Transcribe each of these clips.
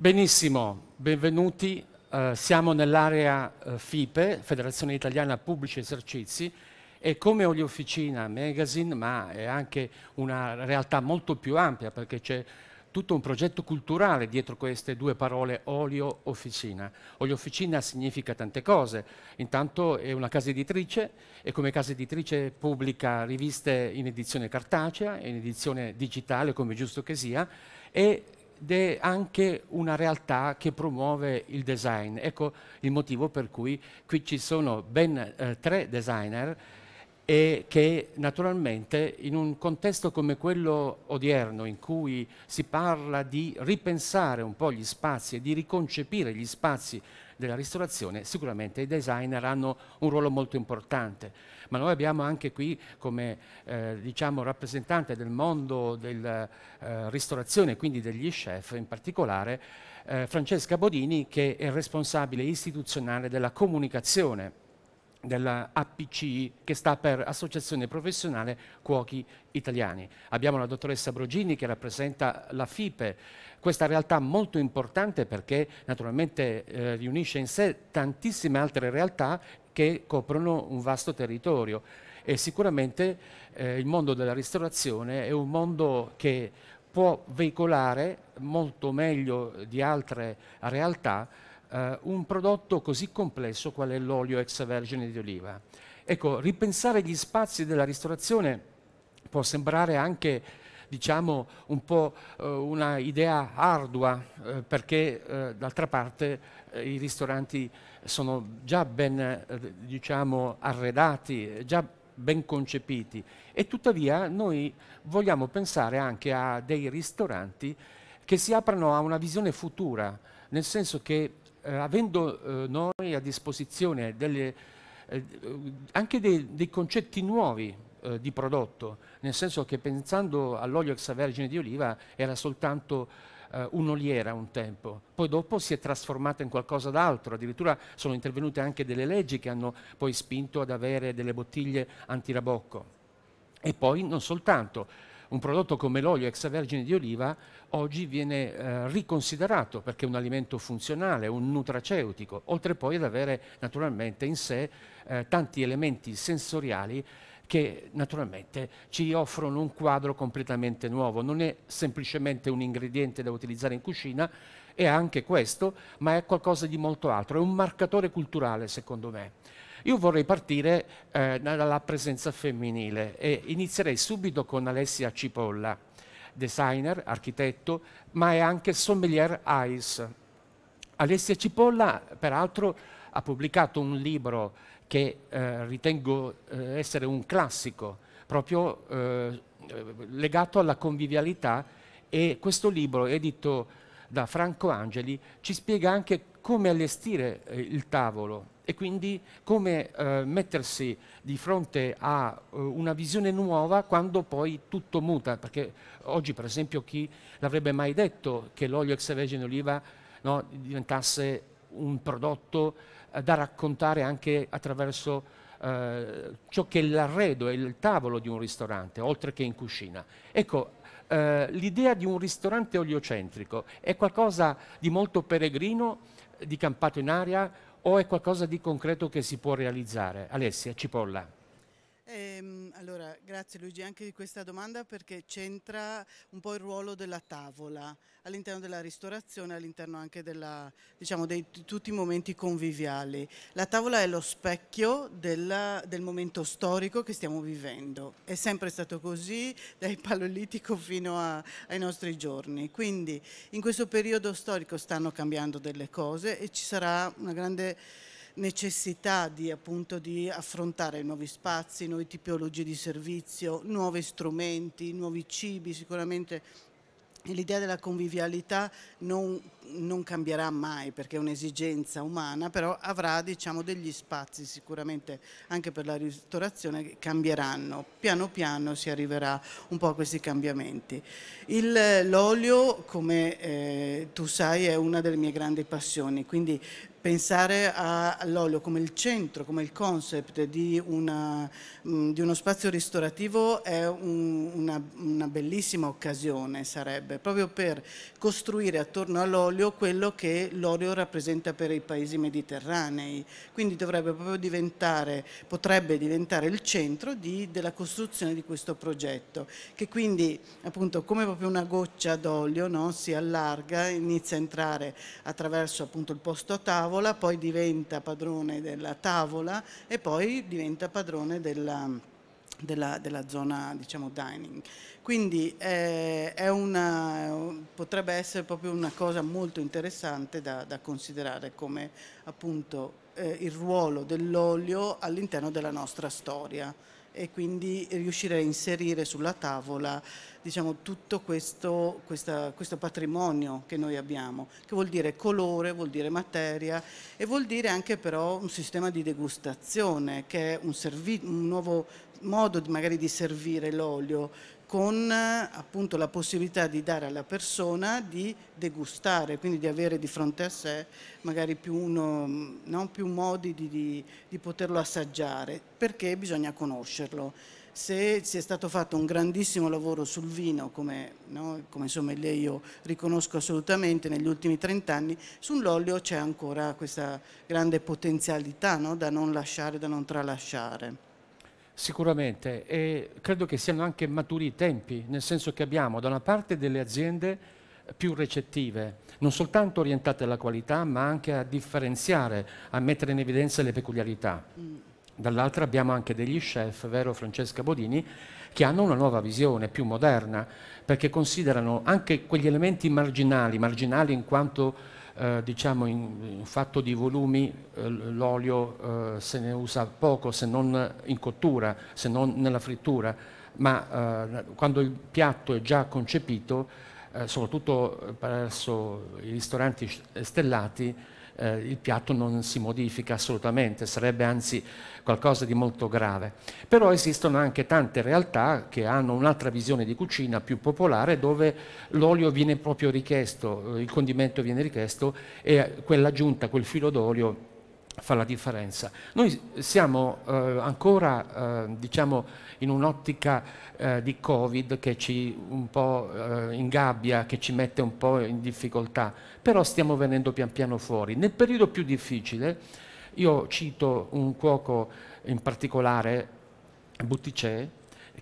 Benissimo, benvenuti. Eh, siamo nell'area eh, FIPE, Federazione Italiana Pubblici Esercizi, e come Olio Officina Magazine, ma è anche una realtà molto più ampia perché c'è tutto un progetto culturale dietro queste due parole olio officina. Olio officina significa tante cose, intanto è una casa editrice e come casa editrice pubblica riviste in edizione cartacea, in edizione digitale come giusto che sia e ed è anche una realtà che promuove il design. Ecco il motivo per cui qui ci sono ben eh, tre designer e che naturalmente in un contesto come quello odierno in cui si parla di ripensare un po' gli spazi e di riconcepire gli spazi della ristorazione, sicuramente i designer hanno un ruolo molto importante, ma noi abbiamo anche qui come eh, diciamo, rappresentante del mondo della eh, ristorazione, quindi degli chef in particolare, eh, Francesca Bodini che è responsabile istituzionale della comunicazione dell'APCI che sta per Associazione Professionale Cuochi Italiani. Abbiamo la dottoressa Brogini che rappresenta la FIPE, questa realtà molto importante perché naturalmente eh, riunisce in sé tantissime altre realtà che coprono un vasto territorio e sicuramente eh, il mondo della ristorazione è un mondo che può veicolare molto meglio di altre realtà eh, un prodotto così complesso qual è l'olio extravergine di oliva. Ecco, ripensare gli spazi della ristorazione può sembrare anche diciamo un po' eh, una idea ardua eh, perché eh, d'altra parte eh, i ristoranti sono già ben eh, diciamo arredati, già ben concepiti e tuttavia noi vogliamo pensare anche a dei ristoranti che si aprano a una visione futura, nel senso che eh, avendo eh, noi a disposizione delle, eh, anche dei, dei, concetti nuovi eh, di prodotto, nel senso che pensando all'olio extravergine di oliva era soltanto eh, un'oliera un tempo, poi dopo si è trasformata in qualcosa d'altro, addirittura sono intervenute anche delle leggi che hanno poi spinto ad avere delle bottiglie antirabocco. E poi non soltanto, un prodotto come l'olio extravergine di oliva oggi viene eh, riconsiderato perché è un alimento funzionale, un nutraceutico, oltre poi ad avere naturalmente in sé eh, tanti elementi sensoriali che naturalmente ci offrono un quadro completamente nuovo, non è semplicemente un ingrediente da utilizzare in cucina, è anche questo, ma è qualcosa di molto altro, è un marcatore culturale secondo me. Io vorrei partire eh, dalla presenza femminile e inizierei subito con Alessia Cipolla, designer, architetto, ma è anche sommelier ICE. Alessia Cipolla, peraltro, ha pubblicato un libro che eh, ritengo eh, essere un classico, proprio eh, legato alla convivialità e questo libro, edito da Franco Angeli, ci spiega anche come allestire eh, il tavolo e quindi come eh, mettersi di fronte a uh, una visione nuova quando poi tutto muta, perché oggi per esempio chi l'avrebbe mai detto che l'olio extravergine oliva no, diventasse un prodotto eh, da raccontare anche attraverso eh, ciò che è l'arredo e il tavolo di un ristorante, oltre che in cucina. Ecco, eh, l'idea di un ristorante oliocentrico è qualcosa di molto peregrino, di campato in aria, o è qualcosa di concreto che si può realizzare? Alessia Cipolla. Eh, allora, grazie Luigi anche di questa domanda perché c'entra un po' il ruolo della tavola all'interno della ristorazione, all'interno anche della, diciamo, dei, di tutti i momenti conviviali. La tavola è lo specchio della, del momento storico che stiamo vivendo, è sempre stato così dal Paleolitico fino a, ai nostri giorni, quindi in questo periodo storico stanno cambiando delle cose e ci sarà una grande necessità di, appunto, di affrontare nuovi spazi, nuove tipologie di servizio, nuovi strumenti, nuovi cibi, sicuramente l'idea della convivialità non, non, cambierà mai perché è un'esigenza umana, però avrà diciamo, degli spazi sicuramente anche per la ristorazione che cambieranno. Piano piano si arriverà un po' a questi cambiamenti. Eh, l'olio, come eh, tu sai, è una delle mie grandi passioni, quindi pensare all'olio come il centro, come il concept di, una, mm, di uno spazio ristorativo è un, una, una, bellissima occasione, sarebbe, proprio per costruire attorno all'olio quello che l'olio rappresenta per i paesi mediterranei, quindi dovrebbe proprio diventare, potrebbe diventare il centro di, della costruzione di questo progetto, che quindi appunto come proprio una goccia d'olio no, si allarga, inizia a entrare attraverso appunto il posto a tavola, tavola, poi diventa padrone della tavola e poi diventa padrone della, della, della zona diciamo dining. Quindi eh, una, potrebbe essere proprio una cosa molto interessante da, da considerare come appunto eh, il ruolo dell'olio all'interno della nostra storia e quindi riuscire a inserire sulla tavola diciamo, tutto questo, questa, questo, patrimonio che noi abbiamo, che vuol dire colore, vuol dire materia e vuol dire anche però un sistema di degustazione che è un, un nuovo modo di, magari di servire l'olio con appunto, la possibilità di dare alla persona di degustare, quindi di avere di fronte a sé magari più, uno, no, più modi di, di, di poterlo assaggiare, perché bisogna conoscerlo se si è stato fatto un grandissimo lavoro sul vino, come, no, come insomma lei io riconosco assolutamente negli ultimi 30 anni, sull'olio c'è ancora questa grande potenzialità no, da non lasciare, da non tralasciare. Sicuramente, e credo che siano anche maturi i tempi, nel senso che abbiamo da una parte delle aziende più recettive, non soltanto orientate alla qualità, ma anche a differenziare, a mettere in evidenza le peculiarità. Mm. Dall'altra abbiamo anche degli chef, vero Francesca Bodini, che hanno una nuova visione più moderna, perché considerano anche quegli elementi marginali, marginali in quanto eh, diciamo in, in, fatto di volumi eh, l'olio eh, se ne usa poco se non in cottura, se non nella frittura, ma eh, quando il piatto è già concepito, eh, soprattutto presso i ristoranti stellati, eh, il piatto non si modifica assolutamente, sarebbe anzi qualcosa di molto grave. Però esistono anche tante realtà che hanno un'altra visione di cucina più popolare dove l'olio viene proprio richiesto, il condimento viene richiesto e quell'aggiunta, quel filo d'olio fa la differenza. Noi siamo eh, ancora eh, diciamo, in un'ottica eh, di Covid che ci un po' eh, ingabbia, che ci mette un po' in difficoltà, però stiamo venendo pian piano fuori. Nel periodo più difficile, io cito un cuoco in particolare, Butticè,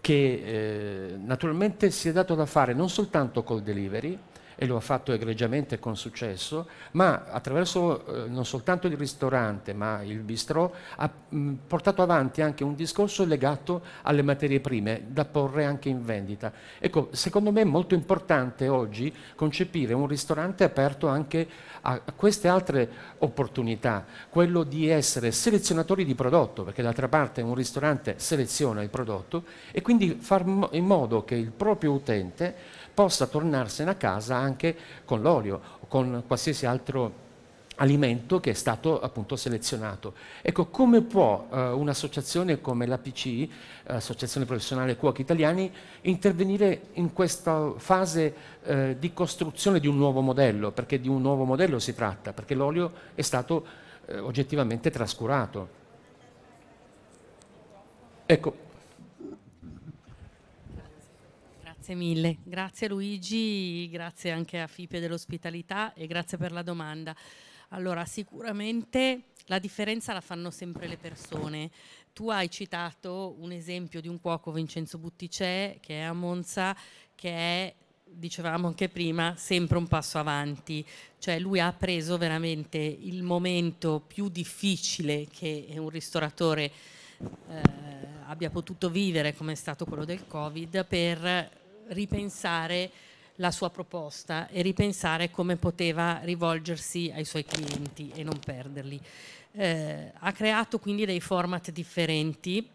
che eh, naturalmente si è dato da fare non soltanto col delivery, e lo ha fatto egregiamente con successo, ma attraverso eh, non soltanto il ristorante ma il bistrò ha mh, mm, portato avanti anche un discorso legato alle materie prime da porre anche in vendita. Ecco, secondo me è molto importante oggi concepire un ristorante aperto anche a queste altre opportunità, quello di essere selezionatori di prodotto, perché d'altra parte un ristorante seleziona il prodotto e quindi far in modo che il proprio utente possa tornarsene a casa anche con l'olio o con qualsiasi altro alimento che è stato appunto selezionato. Ecco, come può eh, un'associazione come l'APC, Associazione Professionale Cuochi Italiani, intervenire in questa fase eh, di costruzione di un nuovo modello? Perché di un nuovo modello si tratta, perché l'olio è stato eh, oggettivamente trascurato. Ecco, Grazie mille, grazie Luigi, grazie anche a Fipe dell'ospitalità e grazie per la domanda. Allora, sicuramente la differenza la fanno sempre le persone. Tu hai citato un esempio di un cuoco Vincenzo Butticè che è a Monza, che è, dicevamo anche prima, sempre un passo avanti. Cioè lui ha preso veramente il momento più difficile che un ristoratore eh, abbia potuto vivere, come è stato quello del Covid, per ripensare la sua proposta e ripensare come poteva rivolgersi ai suoi clienti e non perderli. Eh, ha creato quindi dei format differenti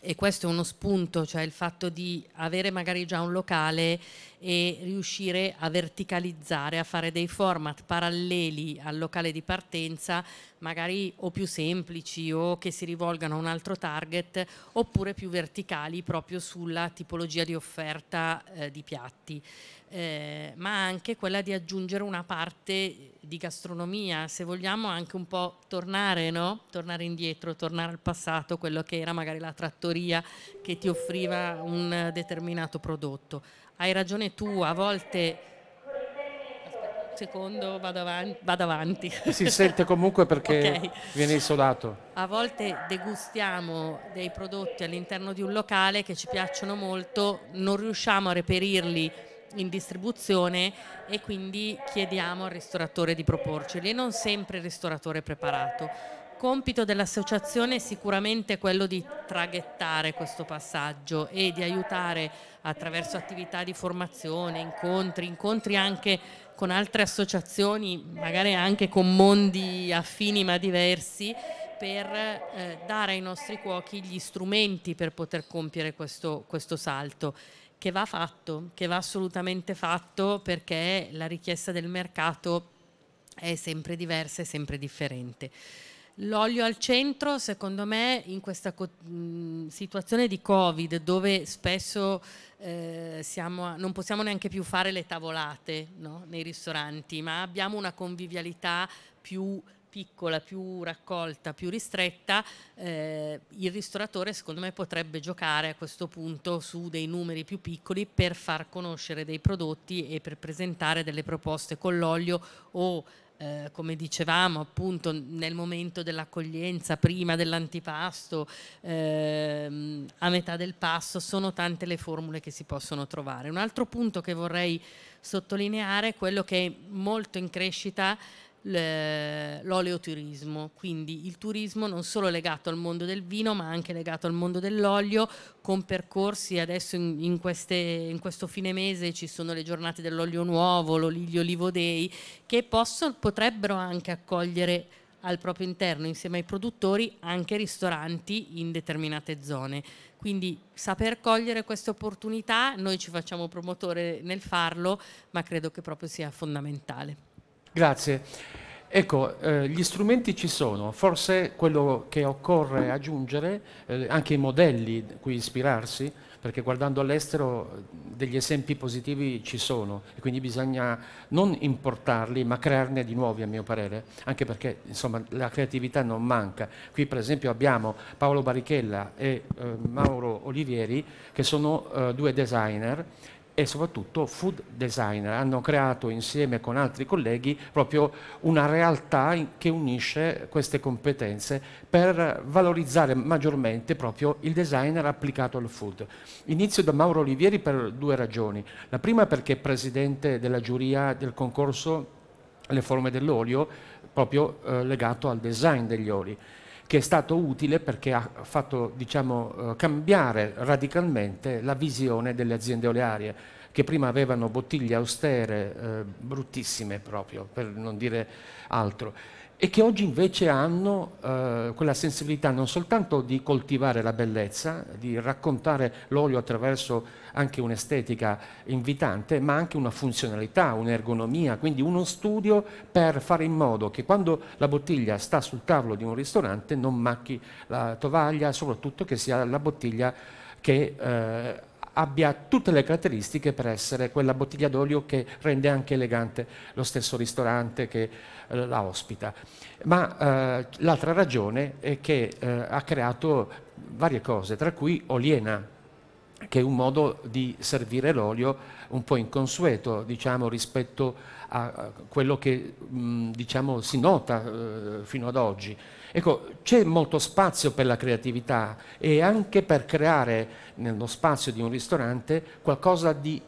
e questo è uno spunto, cioè il fatto di avere magari già un locale e riuscire a verticalizzare, a fare dei format paralleli al locale di partenza, magari o più semplici o che si rivolgano a un altro target, oppure più verticali proprio sulla tipologia di offerta eh, di piatti. Eh, ma anche quella di aggiungere una parte di gastronomia, se vogliamo anche un po' tornare, no? tornare indietro, tornare al passato, quello che era magari la trattoria che ti offriva un determinato prodotto hai ragione tu, a volte... Aspetta un secondo, vado avanti. Vado avanti. Si sente comunque perché okay. viene isolato. A volte degustiamo dei prodotti all'interno di un locale che ci piacciono molto, non riusciamo a reperirli in distribuzione e quindi chiediamo al ristoratore di proporceli e non sempre il ristoratore è preparato compito dell'associazione è sicuramente quello di traghettare questo passaggio e di aiutare attraverso attività di formazione, incontri, incontri anche con altre associazioni, magari anche con mondi affini ma diversi, per eh, dare ai nostri cuochi gli strumenti per poter compiere questo, questo salto che va fatto, che va assolutamente fatto perché la richiesta del mercato è sempre diversa e sempre differente. L'olio al centro, secondo me, in questa situazione di Covid, dove spesso eh, siamo, non possiamo neanche più fare le tavolate no? nei ristoranti, ma abbiamo una convivialità più piccola, più raccolta, più ristretta, eh, il ristoratore secondo me potrebbe giocare a questo punto su dei numeri più piccoli per far conoscere dei prodotti e per presentare delle proposte con l'olio o eh, come dicevamo appunto nel momento dell'accoglienza, prima dell'antipasto, ehm, a metà del passo, sono tante le formule che si possono trovare. Un altro punto che vorrei sottolineare è quello che è molto in crescita l'oleoturismo, quindi il turismo non solo legato al mondo del vino ma anche legato al mondo dell'olio con percorsi adesso in, in, queste, in questo fine mese ci sono le giornate dell'olio nuovo, l'oliglio olivo dei che possono, potrebbero anche accogliere al proprio interno insieme ai produttori anche ristoranti in determinate zone. Quindi saper cogliere queste opportunità, noi ci facciamo promotore nel farlo, ma credo che proprio sia fondamentale. Grazie. Ecco, eh, gli strumenti ci sono, forse quello che occorre aggiungere, eh, anche i modelli cui ispirarsi, perché guardando all'estero degli esempi positivi ci sono e quindi bisogna non importarli ma crearne di nuovi a mio parere, anche perché insomma, la creatività non manca. Qui per esempio abbiamo Paolo Barichella e eh, Mauro Olivieri che sono eh, due designer e soprattutto food designer. Hanno creato insieme con altri colleghi proprio una realtà che unisce queste competenze per valorizzare maggiormente proprio il designer applicato al food. Inizio da Mauro Olivieri per due ragioni. La prima perché è presidente della giuria del concorso Le forme dell'olio proprio eh, legato al design degli oli che è stato utile perché ha fatto diciamo, eh, cambiare radicalmente la visione delle aziende olearie che prima avevano bottiglie austere, eh, bruttissime proprio, per non dire altro e che oggi invece hanno eh, quella sensibilità non soltanto di coltivare la bellezza, di raccontare l'olio attraverso anche un'estetica invitante, ma anche una funzionalità, un'ergonomia, quindi uno studio per fare in modo che quando la bottiglia sta sul tavolo di un ristorante non macchi la tovaglia, soprattutto che sia la bottiglia che eh, abbia tutte le caratteristiche per essere quella bottiglia d'olio che rende anche elegante lo stesso ristorante che eh, la ospita. Ma eh, l'altra ragione è che eh, ha creato varie cose, tra cui Oliena, che è un modo di servire l'olio un po' inconsueto diciamo, rispetto a quello che diciamo, si nota eh, fino ad oggi. Ecco, c'è molto spazio per la creatività e anche per creare nello spazio di un ristorante qualcosa di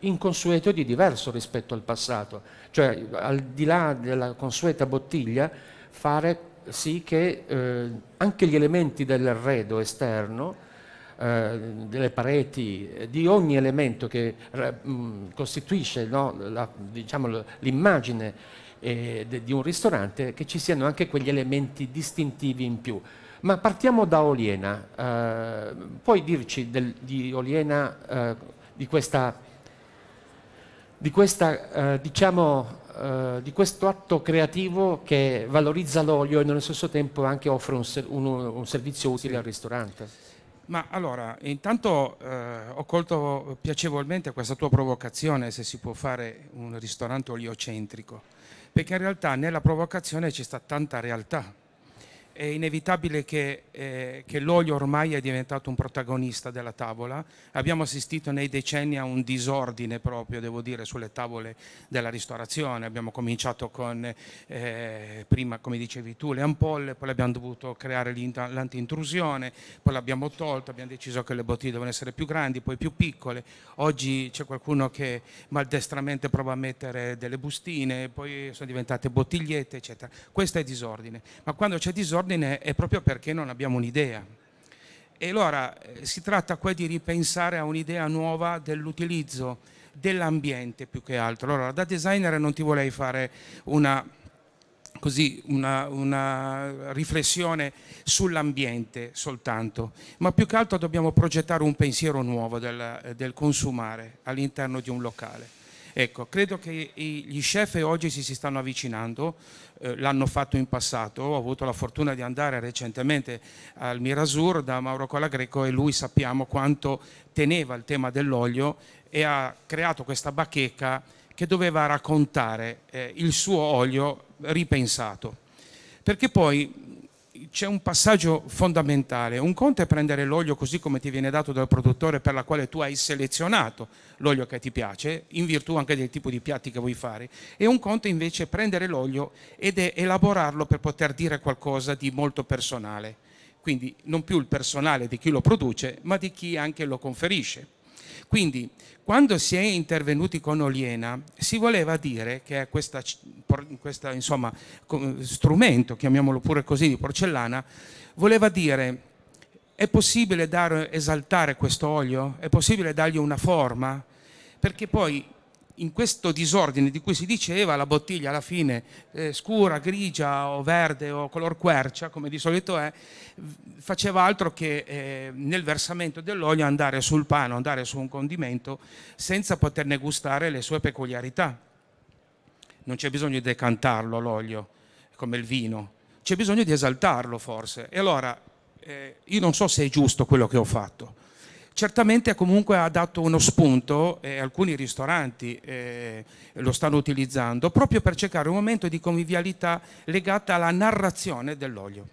inconsueto e di diverso rispetto al passato, cioè al di là della consueta bottiglia fare sì che eh, anche gli elementi dell'arredo esterno eh, delle pareti, eh, di ogni elemento che eh, costituisce no, diciamo, l'immagine diciamo, eh, di un ristorante, che ci siano anche quegli elementi distintivi in più. Ma partiamo da Oliena, eh, puoi dirci del, di Oliena, di questa, di, questa, diciamo, di questo atto creativo che valorizza l'olio e nello stesso tempo anche offre un, un, un servizio utile sì. al ristorante? Ma allora, intanto eh, ho colto piacevolmente questa tua provocazione se si può fare un ristorante oliocentrico, perché in realtà nella provocazione c'è stata tanta realtà è inevitabile che, eh, che l'olio ormai è diventato un protagonista della tavola. Abbiamo assistito nei decenni a un disordine proprio, devo dire, sulle tavole della ristorazione. Abbiamo cominciato con, eh, prima come dicevi tu, le ampolle, poi abbiamo dovuto creare l'antiintrusione, poi l'abbiamo tolto, abbiamo deciso che le bottiglie devono essere più grandi, poi più piccole. Oggi c'è qualcuno che maldestramente prova a mettere delle bustine, poi sono diventate bottigliette, eccetera. Questo è disordine. Ma quando c'è disordine disordine è proprio perché non abbiamo un'idea. E allora eh, si tratta qui di ripensare a un'idea nuova dell'utilizzo dell'ambiente più che altro. Allora, da designer non ti volevi fare una, così, una, una riflessione sull'ambiente soltanto, ma più che altro dobbiamo progettare un pensiero nuovo del, eh, del consumare all'interno di un locale. Ecco, credo che gli chef oggi si, si stanno avvicinando, eh, l'hanno fatto in passato, ho avuto la fortuna di andare recentemente al Mirasur da Mauro Colagreco e lui sappiamo quanto teneva il tema dell'olio e ha creato questa bacheca che doveva raccontare eh, il suo olio ripensato. Perché poi c'è un passaggio fondamentale. Un conto è prendere l'olio così come ti viene dato dal produttore per la quale tu hai selezionato l'olio che ti piace, in virtù anche del tipo di piatti che vuoi fare. E un conto invece è prendere l'olio ed elaborarlo per poter dire qualcosa di molto personale. Quindi non più il personale di chi lo produce, ma di chi anche lo conferisce. Quindi, quando si è intervenuti con Oliena, si voleva dire che questo strumento, chiamiamolo pure così, di porcellana, voleva dire è possibile dare, esaltare questo olio? È possibile dargli una forma? Perché poi in questo disordine di cui si diceva, la bottiglia alla fine eh, scura, grigia o verde o color quercia, come di solito è, faceva altro che eh, nel versamento dell'olio andare sul pane, andare su un condimento, senza poterne gustare le sue peculiarità. Non c'è bisogno di decantarlo l'olio, come il vino, c'è bisogno di esaltarlo forse. E allora, eh, io non so se è giusto quello che ho fatto certamente comunque ha dato uno spunto, eh, alcuni ristoranti eh, lo stanno utilizzando, proprio per cercare un momento di convivialità legata alla narrazione dell'olio.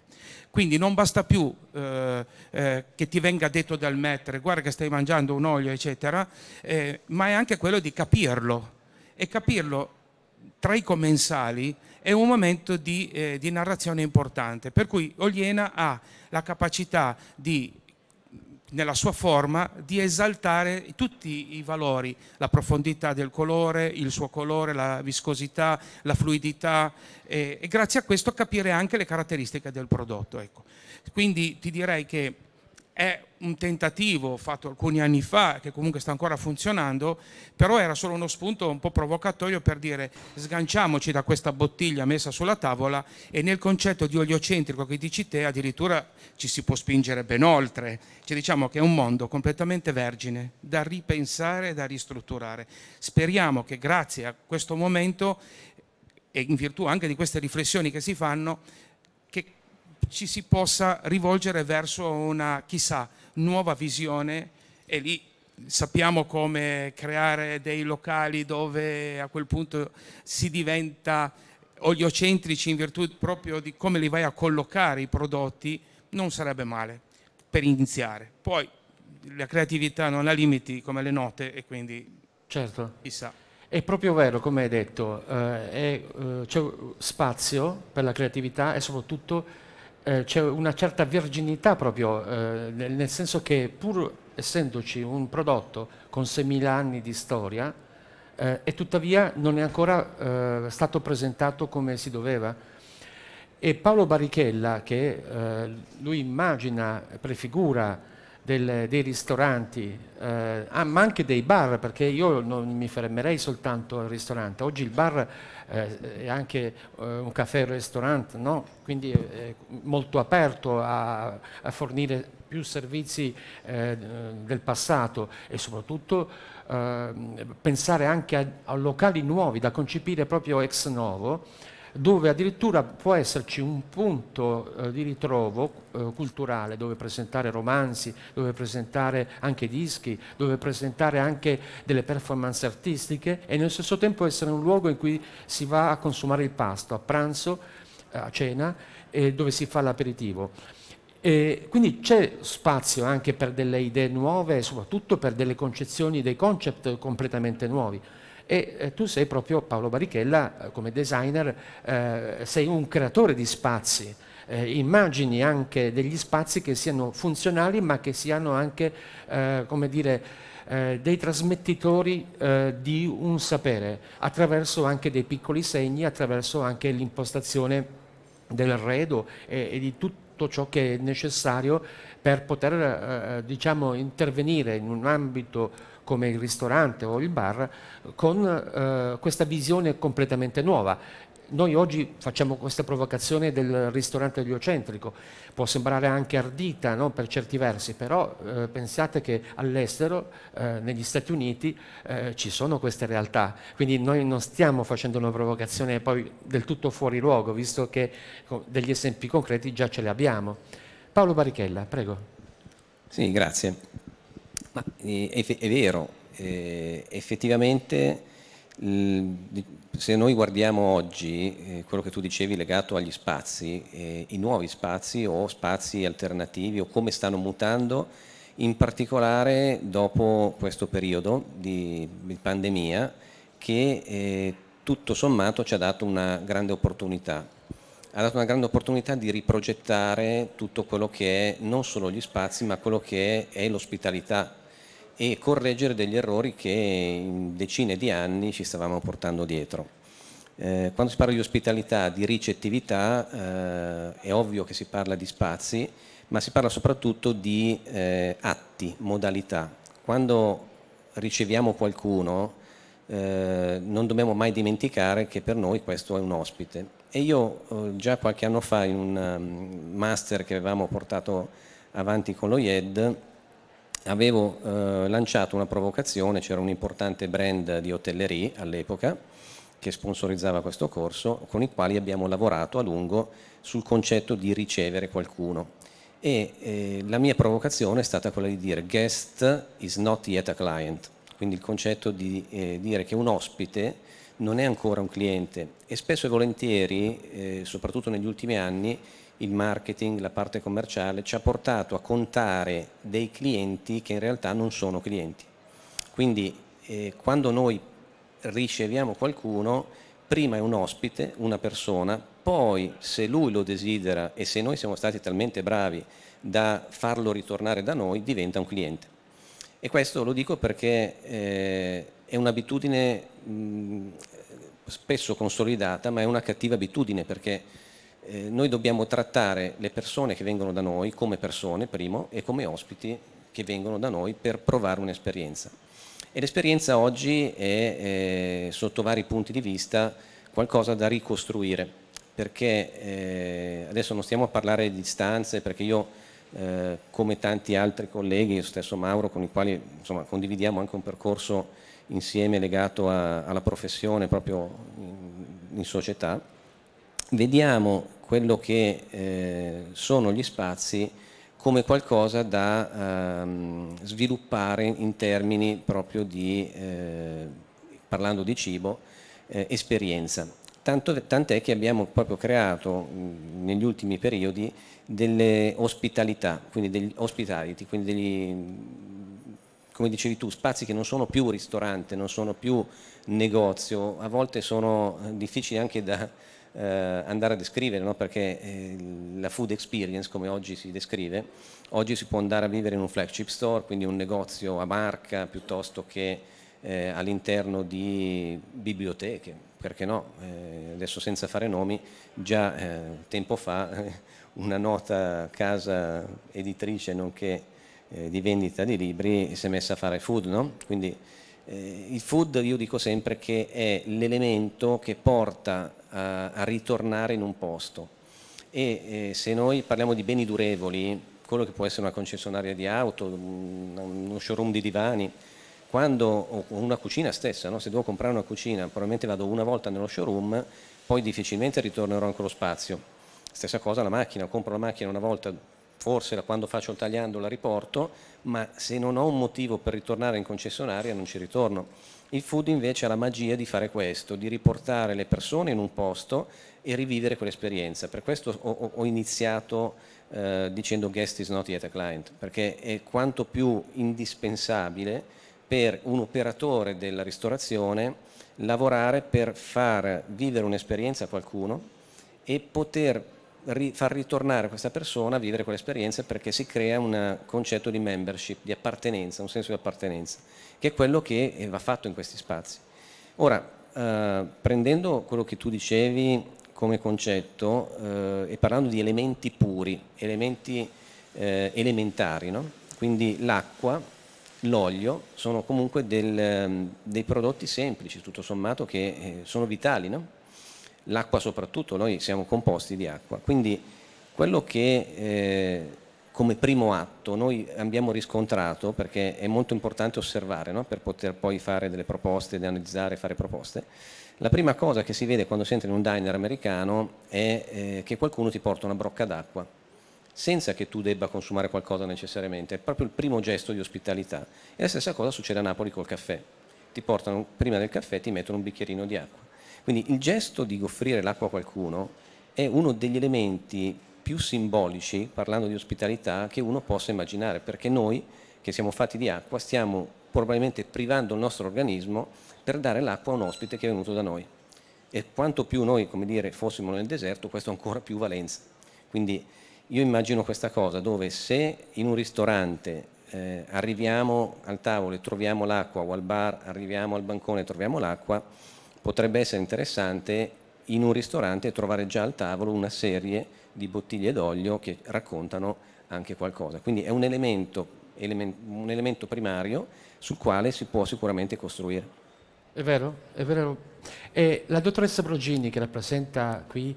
Quindi non basta più eh, eh, che ti venga detto dal mettere, guarda che stai mangiando un olio, eccetera, eh, ma è anche quello di capirlo. E capirlo tra i commensali è un momento di, eh, di narrazione importante. Per cui Oliena ha la capacità di nella sua forma di esaltare tutti i valori, la profondità del colore, il suo colore, la viscosità, la fluidità eh, e grazie a questo capire anche le caratteristiche del prodotto. Ecco. Quindi ti direi che è un tentativo fatto alcuni anni fa, che comunque sta ancora funzionando, però era solo uno spunto un po' provocatorio per dire sganciamoci da questa bottiglia messa sulla tavola e nel concetto di oliocentrico che dici te addirittura ci si può spingere ben oltre, cioè diciamo che è un mondo completamente vergine, da ripensare e da ristrutturare. Speriamo che grazie a questo momento e in virtù anche di queste riflessioni che si fanno, ci si possa rivolgere verso una chissà nuova visione e lì sappiamo come creare dei locali dove a quel punto si diventa oliocentrici in virtù proprio di come li vai a collocare i prodotti, non sarebbe male per iniziare. Poi la creatività non ha limiti come le note e quindi certo. chissà. È proprio vero, come hai detto, eh, eh, c'è spazio per la creatività e soprattutto eh, c'è una certa virginità proprio, eh, nel senso che pur essendoci un prodotto con 6.000 anni di storia, eh, e tuttavia non è ancora eh, stato presentato come si doveva. E Paolo Barichella, che eh, lui immagina, prefigura del, dei ristoranti, ah, ma anche dei bar, perché io non mi fermerei soltanto al ristorante, oggi il bar eh, anche eh, un caffè ristorante, no? quindi è molto aperto a, a fornire più servizi eh, del passato e soprattutto ehm, pensare anche a, a locali nuovi da concepire proprio ex novo dove addirittura può esserci un punto eh, di ritrovo eh, culturale dove presentare romanzi, dove presentare anche dischi, dove presentare anche delle performance artistiche e nello stesso tempo essere un luogo in cui si va a consumare il pasto, a pranzo, eh, a cena, eh, dove si fa l'aperitivo. E quindi c'è spazio anche per delle idee nuove e soprattutto per delle concezioni, dei concept completamente nuovi e eh, tu sei proprio Paolo Barichella eh, come designer, eh, sei un creatore di spazi, eh, immagini anche degli spazi che siano funzionali ma che siano anche, eh, come dire, eh, dei trasmettitori di un sapere, attraverso anche dei piccoli segni, attraverso anche l'impostazione dell'arredo e, e di tutto ciò che è necessario per poter eh, diciamo, intervenire in un ambito come il ristorante o il bar, con eh, questa visione completamente nuova. Noi oggi facciamo questa provocazione del ristorante eliocentrico, può sembrare anche ardita no? per certi versi, però eh, pensate che all'estero, eh, negli Stati Uniti, eh, ci sono queste realtà, quindi noi non stiamo facendo una provocazione poi del tutto fuori luogo, visto che degli esempi concreti già ce li abbiamo. Paolo Barichella, prego. Sì, grazie. Ma, eh, è, è, vero, eh, effettivamente se noi guardiamo oggi eh, quello che tu dicevi legato agli spazi, eh, i nuovi spazi o spazi alternativi o come stanno mutando, in particolare dopo questo periodo di, di pandemia che eh, tutto sommato ci ha dato una grande opportunità. Ha dato una grande opportunità di riprogettare tutto quello che è non solo gli spazi ma quello che è, è l'ospitalità e correggere degli errori che in decine di anni ci stavamo portando dietro. Eh, quando si parla di ospitalità, di ricettività, eh, è ovvio che si parla di spazi, ma si parla soprattutto di eh, atti, modalità. Quando riceviamo qualcuno eh, non dobbiamo mai dimenticare che per noi questo è un ospite. E io eh, già qualche anno fa in un mm, master che avevamo portato avanti con lo IED, avevo eh, lanciato una provocazione, c'era un importante brand di hotellerie all'epoca che sponsorizzava questo corso, con i quali abbiamo lavorato a lungo sul concetto di ricevere qualcuno. E eh, la mia provocazione è stata quella di dire guest is not yet a client, quindi il concetto di eh, dire che un ospite non è ancora un cliente e spesso e volentieri, eh, soprattutto negli ultimi anni, il marketing, la parte commerciale, ci ha portato a contare dei clienti che in realtà non sono clienti. Quindi eh, quando noi riceviamo qualcuno, prima è un ospite, una persona, poi se lui lo desidera e se noi siamo stati talmente bravi da farlo ritornare da noi, diventa un cliente. E questo lo dico perché eh, è un'abitudine mh, mm, spesso consolidata, ma è una cattiva abitudine perché eh, noi dobbiamo trattare le persone che vengono da noi come persone, primo, e come ospiti che vengono da noi per provare un'esperienza. E l'esperienza oggi è, eh, sotto vari punti di vista, qualcosa da ricostruire, perché eh, adesso non stiamo a parlare di distanze, perché io, eh, come tanti altri colleghi, lo stesso Mauro, con i quali insomma, condividiamo anche un percorso insieme legato a, alla professione proprio in, in società, vediamo quello che eh, sono gli spazi come qualcosa da ehm, sviluppare in termini proprio di, eh, parlando di cibo, eh, esperienza. tant'è che abbiamo proprio creato mh, negli ultimi periodi delle ospitalità, quindi degli hospitality, quindi degli, come dicevi tu, spazi che non sono più ristorante, non sono più negozio, a volte sono eh, difficili anche da, eh, andare a descrivere, no? perché eh, la food experience, come oggi si descrive, oggi si può andare a vivere in un flagship store, quindi un negozio a marca piuttosto che eh, all'interno di biblioteche, perché no? Eh, adesso senza fare nomi, già eh, tempo fa una nota casa editrice nonché eh, di vendita di libri si è messa a fare food, no? Quindi, il food io dico sempre che è l'elemento che porta a, eh, a ritornare in un posto. E eh, se noi parliamo di beni durevoli, quello che può essere una concessionaria di auto, mm, uno showroom di divani, quando, o una cucina stessa, no? se devo comprare una cucina probabilmente vado una volta nello showroom, poi difficilmente ritornerò in quello spazio. Stessa cosa la macchina, compro la macchina una volta, forse quando faccio il tagliando la riporto, ma se non ho un motivo per ritornare in concessionaria non ci ritorno. Il food invece ha la magia di fare questo, di riportare le persone in un posto e rivivere quell'esperienza. Per questo ho, ho iniziato eh, dicendo guest is not yet a client, perché è quanto più indispensabile per un operatore della ristorazione lavorare per far vivere un'esperienza a qualcuno e poter far ritornare questa persona a vivere quell'esperienza perché si crea un concetto di membership, di appartenenza, un senso di appartenenza, che è quello che eh, va fatto in questi spazi. Ora, eh, prendendo quello che tu dicevi come concetto eh, e parlando di elementi puri, elementi eh, elementari, no? quindi l'acqua, l'olio sono comunque del, ehm, dei prodotti semplici, tutto sommato, che eh, sono vitali. No? l'acqua soprattutto, noi siamo composti di acqua, quindi quello che eh, come primo atto noi abbiamo riscontrato, perché è molto importante osservare no? per poter poi fare delle proposte, analizzare, fare proposte, la prima cosa che si vede quando si entra in un diner americano è eh, che qualcuno ti porta una brocca d'acqua senza che tu debba consumare qualcosa necessariamente, è proprio il primo gesto di ospitalità. E la stessa cosa succede a Napoli col caffè. Ti portano prima del caffè, ti mettono un bicchierino di acqua. Quindi il gesto di offrire l'acqua a qualcuno è uno degli elementi più simbolici, parlando di ospitalità, che uno possa immaginare, perché noi che siamo fatti di acqua stiamo probabilmente privando il nostro organismo per dare l'acqua a un ospite che è venuto da noi. E quanto più noi, come dire, fossimo nel deserto, questo ha ancora più valenza. Quindi io immagino questa cosa dove se in un ristorante eh, arriviamo al tavolo e troviamo l'acqua o al bar arriviamo al bancone e troviamo l'acqua, potrebbe essere interessante in un ristorante trovare già al tavolo una serie di bottiglie d'olio che raccontano anche qualcosa. Quindi è un elemento, element, un elemento primario sul quale si può sicuramente costruire. È vero, è vero. E la dottoressa Brogini che rappresenta qui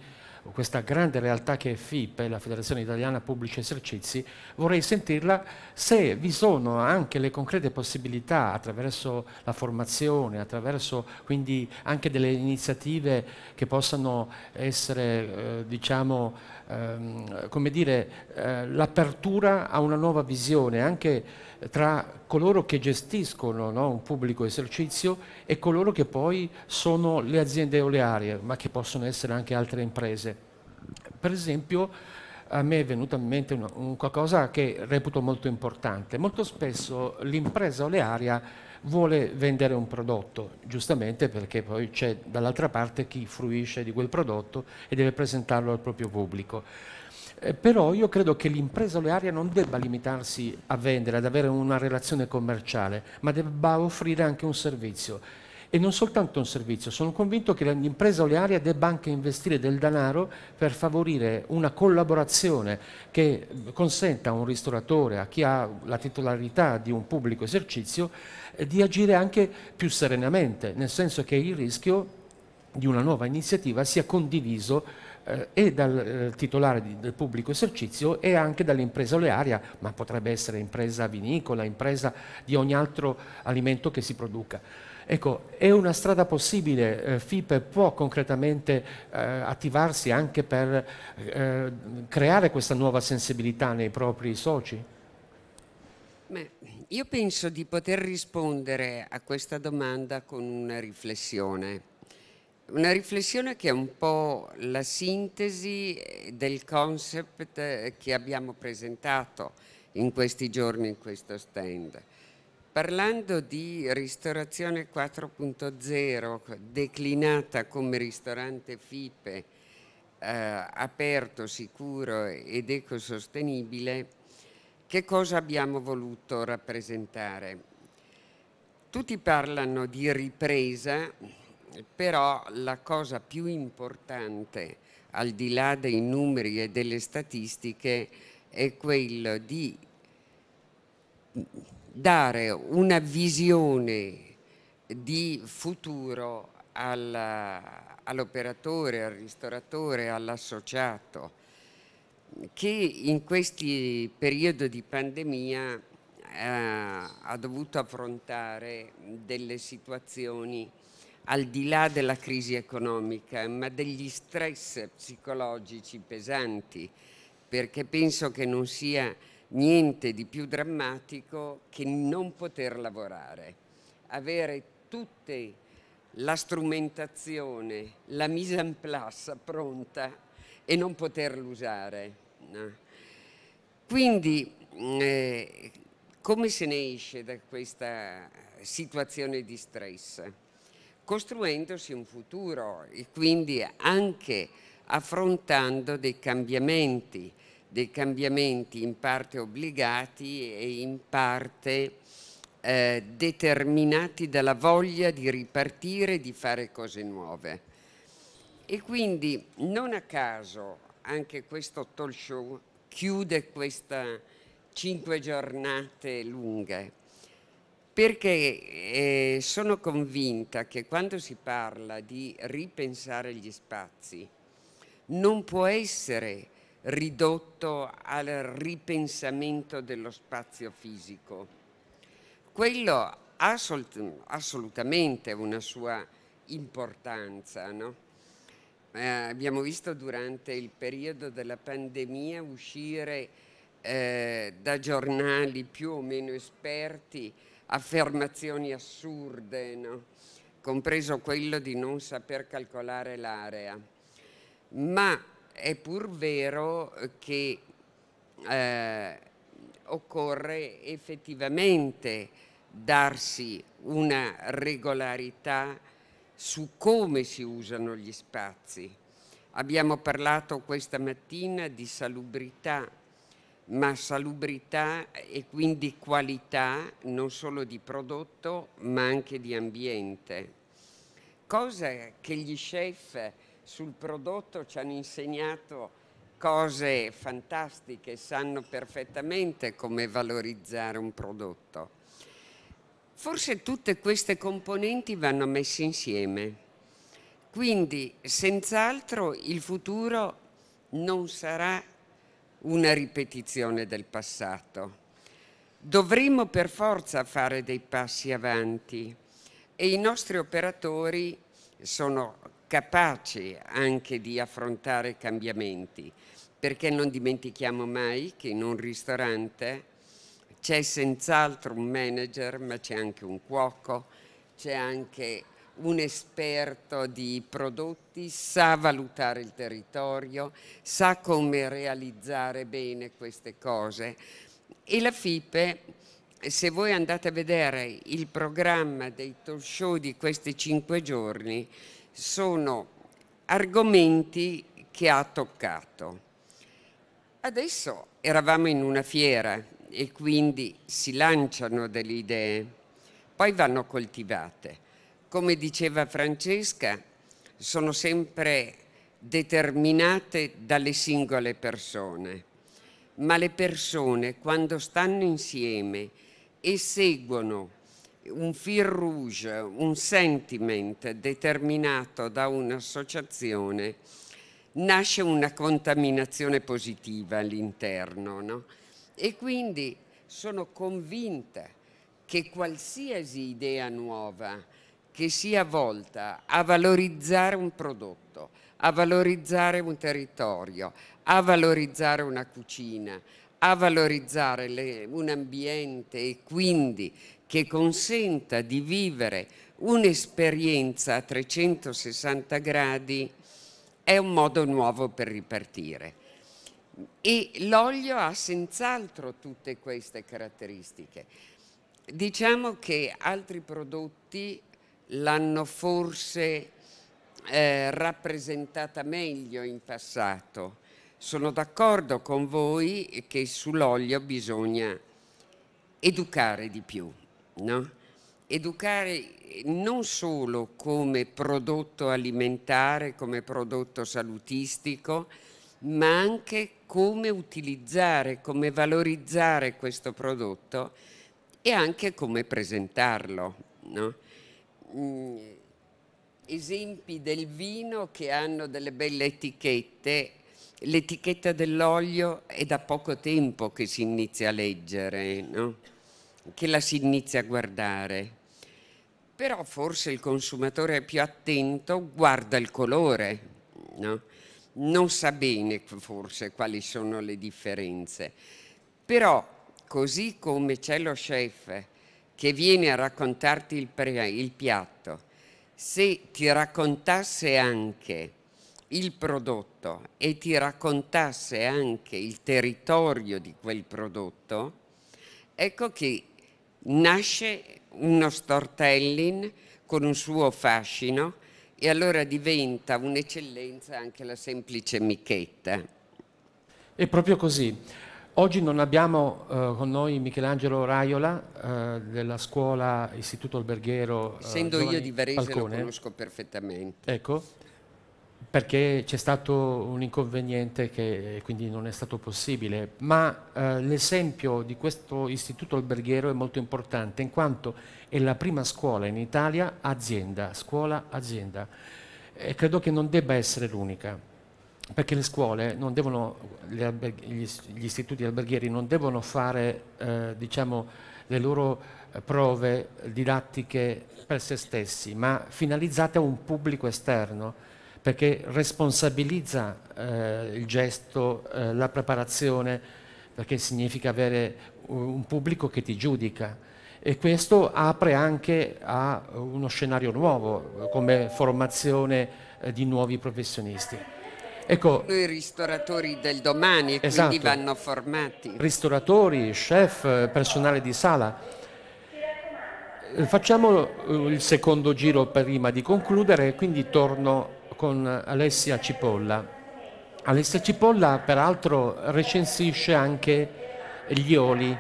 questa grande realtà che è FIP, eh, la Federazione Italiana Pubblici Esercizi, vorrei sentirla se vi sono anche le concrete possibilità attraverso la formazione, attraverso quindi anche delle iniziative che possano essere, eh, diciamo, ehm, come dire, eh, l'apertura a una nuova visione, anche tra coloro che gestiscono no, un pubblico esercizio e coloro che poi sono le aziende olearie, ma che possono essere anche altre imprese. Per esempio, a me è venuta in mente una, un qualcosa che reputo molto importante. Molto spesso l'impresa olearia vuole vendere un prodotto, giustamente perché poi c'è dall'altra parte chi fruisce di quel prodotto e deve presentarlo al proprio pubblico. Eh, però io credo che l'impresa olearia non debba limitarsi a vendere, ad avere una relazione commerciale, ma debba offrire anche un servizio. E non soltanto un servizio, sono convinto che l'impresa olearia debba anche investire del denaro per favorire una collaborazione che consenta a un ristoratore, a chi ha la titolarità di un pubblico esercizio, eh, di agire anche più serenamente, nel senso che il rischio di una nuova iniziativa sia condiviso eh, e dal eh, titolare di, del pubblico esercizio e anche dall'impresa olearia, ma potrebbe essere impresa vinicola, impresa di ogni altro alimento che si produca. Ecco, è una strada possibile, eh, FIPE può concretamente eh, attivarsi anche per eh, creare questa nuova sensibilità nei propri soci? Beh, io penso di poter rispondere a questa domanda con una riflessione. Una riflessione che è un po' la sintesi eh, del concept eh, che abbiamo presentato in questi giorni in questo stand. Parlando di ristorazione 4.0 declinata come ristorante FIPE eh, aperto, sicuro ed ecosostenibile, che cosa abbiamo voluto rappresentare? Tutti parlano di ripresa però la cosa più importante, al di là dei numeri e delle statistiche, è quello di dare una visione di futuro all'operatore, al ristoratore, all'associato, che in questo periodo di pandemia eh, ha dovuto affrontare delle situazioni al di là della crisi economica, ma degli stress psicologici pesanti, perché penso che non sia niente di più drammatico che non poter lavorare, avere tutte la strumentazione, la mise en place pronta e non poterla usare. No? Quindi mm, eh, come se ne esce da questa situazione di stress? costruendosi un futuro e quindi anche affrontando dei cambiamenti, dei cambiamenti in parte obbligati e in parte eh, determinati dalla voglia di ripartire, di fare cose nuove. E quindi non a caso anche questo talk show chiude queste cinque giornate lunghe perché eh, sono convinta che quando si parla di ripensare gli spazi non può essere ridotto al ripensamento dello spazio fisico. Quello ha assolutamente una sua importanza. No? Eh, abbiamo visto durante il periodo della pandemia uscire eh, da giornali più o meno esperti affermazioni assurde, no? compreso quello di non saper calcolare l'area. Ma è pur vero che eh, occorre effettivamente darsi una regolarità su come si usano gli spazi. Abbiamo parlato questa mattina di salubrità ma salubrità e quindi qualità non solo di prodotto ma anche di ambiente. Cosa che gli chef sul prodotto ci hanno insegnato cose fantastiche, sanno perfettamente come valorizzare un prodotto. Forse tutte queste componenti vanno messe insieme. Quindi, senz'altro, il futuro non sarà una ripetizione del passato. Dovremmo per forza fare dei passi avanti e i nostri operatori sono capaci anche di affrontare cambiamenti, perché non dimentichiamo mai che in un ristorante c'è senz'altro un manager, ma c'è anche un cuoco, c'è anche un esperto di prodotti, sa valutare il territorio, sa come realizzare bene queste cose. E la FIPE, se voi andate a vedere il programma dei talk show di questi cinque giorni, sono argomenti che ha toccato. Adesso eravamo in una fiera e quindi si lanciano delle idee, poi vanno coltivate come diceva Francesca, sono sempre determinate dalle singole persone, ma le persone quando stanno insieme e seguono un fil rouge, un sentiment determinato da un'associazione, nasce una contaminazione positiva all'interno. No? E quindi sono convinta che qualsiasi idea nuova, che sia volta a valorizzare un prodotto, a valorizzare un territorio, a valorizzare una cucina, a valorizzare le, un ambiente e quindi che consenta di vivere un'esperienza a 360 gradi è un modo nuovo per ripartire. E l'olio ha senz'altro tutte queste caratteristiche. Diciamo che altri prodotti l'hanno forse eh, rappresentata meglio in passato. Sono d'accordo con voi che sull'olio bisogna educare di più, no? educare non solo come prodotto alimentare, come prodotto salutistico, ma anche come utilizzare, come valorizzare questo prodotto e anche come presentarlo. No? mh, mm, esempi del vino che hanno delle belle etichette. L'etichetta dell'olio è da poco tempo che si inizia a leggere, no? che la si inizia a guardare. Però forse il consumatore più attento guarda il colore, no? non sa bene forse quali sono le differenze. Però così come c'è lo chef che viene a raccontarti il, pre, il piatto, se ti raccontasse anche il prodotto e ti raccontasse anche il territorio di quel prodotto, ecco che nasce uno storytelling con un suo fascino e allora diventa un'eccellenza anche la semplice michetta. È proprio così. Oggi non abbiamo eh, con noi Michelangelo Raiola eh, della scuola Istituto Alberghiero. Eh, Essendo io di Varese Falcone. lo conosco perfettamente. Ecco, perché c'è stato un inconveniente che eh, quindi non è stato possibile, ma eh, l'esempio di questo istituto alberghiero è molto importante in quanto è la prima scuola in Italia azienda, scuola azienda e credo che non debba essere l'unica perché le scuole, devono, gli istituti alberghieri non devono fare eh, diciamo, le loro eh, prove didattiche per se stessi, ma finalizzate a un pubblico esterno, perché responsabilizza eh, il gesto, eh, la preparazione, perché significa avere un pubblico che ti giudica e questo apre anche a uno scenario nuovo come formazione eh, di nuovi professionisti. Ecco, Sono i ristoratori del domani e esatto. quindi vanno formati. Ristoratori, chef, personale di sala. Eh, facciamo eh, il secondo giro prima di concludere, quindi torno con Alessia Cipolla. Alessia Cipolla peraltro recensisce anche gli oli,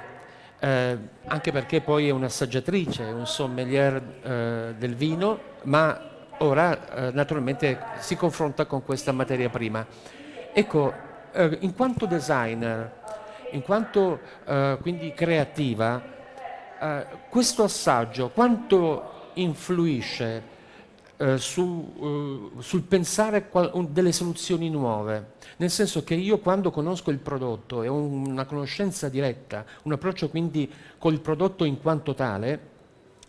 eh, anche perché poi è un'assaggiatrice, un sommelier eh, del vino, ma ora eh, naturalmente si confronta con questa materia prima. Ecco, eh, in quanto designer, in quanto eh, quindi creativa, eh, questo assaggio quanto influisce eh, su, eh, sul pensare delle soluzioni nuove? Nel senso che io quando conosco il prodotto e ho una conoscenza diretta, un approccio quindi col prodotto in quanto tale,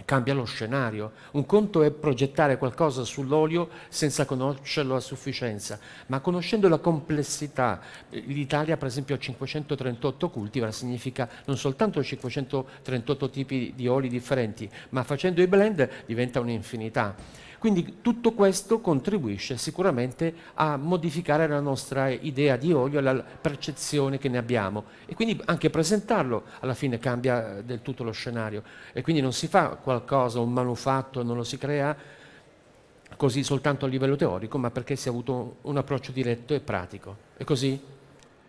cambia lo scenario. Un conto è progettare qualcosa sull'olio senza conoscerlo a sufficienza, ma conoscendo la complessità, eh, l'Italia per esempio ha 538 cultivar, significa non soltanto 538 tipi di oli differenti, ma facendo i blend diventa un'infinità. Quindi tutto questo contribuisce sicuramente a modificare la nostra idea di olio, la percezione che ne abbiamo e quindi anche presentarlo alla fine cambia eh, del tutto lo scenario e quindi non si fa qualcosa, un manufatto, non lo si crea così soltanto a livello teorico, ma perché si è avuto un approccio diretto e pratico. È così?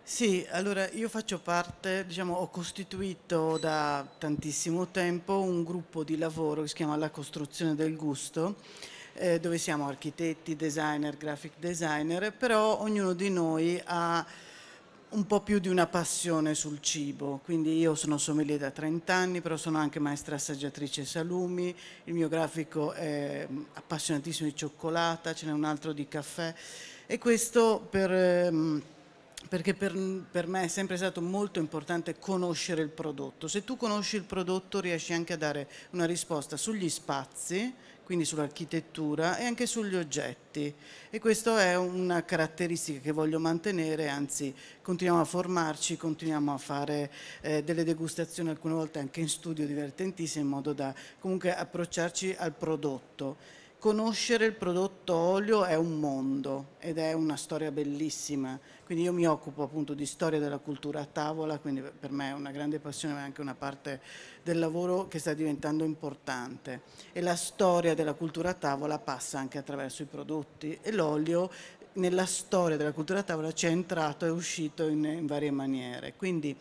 Sì, allora io faccio parte, diciamo, ho costituito da tantissimo tempo un gruppo di lavoro che si chiama La costruzione del gusto eh, dove siamo architetti, designer, graphic designer, però ognuno di noi ha un po' più di una passione sul cibo, quindi io sono sommelier da 30 anni, però sono anche maestra assaggiatrice salumi, il mio grafico è mm, appassionatissimo di cioccolata, ce n'è un altro di caffè e questo per, ehm, perché per, per me è sempre stato molto importante conoscere il prodotto. Se tu conosci il prodotto riesci anche a dare una risposta sugli spazi, quindi sull'architettura e anche sugli oggetti e questa è una caratteristica che voglio mantenere, anzi continuiamo a formarci, continuiamo a fare eh, delle degustazioni alcune volte anche in studio divertentissime in modo da comunque approcciarci al prodotto conoscere il prodotto olio è un mondo ed è una storia bellissima. Quindi io mi occupo appunto di storia della cultura a tavola, quindi per me è una grande passione ma è anche una parte del lavoro che sta diventando importante. E la storia della cultura a tavola passa anche attraverso i prodotti e l'olio nella storia della cultura a tavola ci è entrato e uscito in, in varie maniere. Quindi,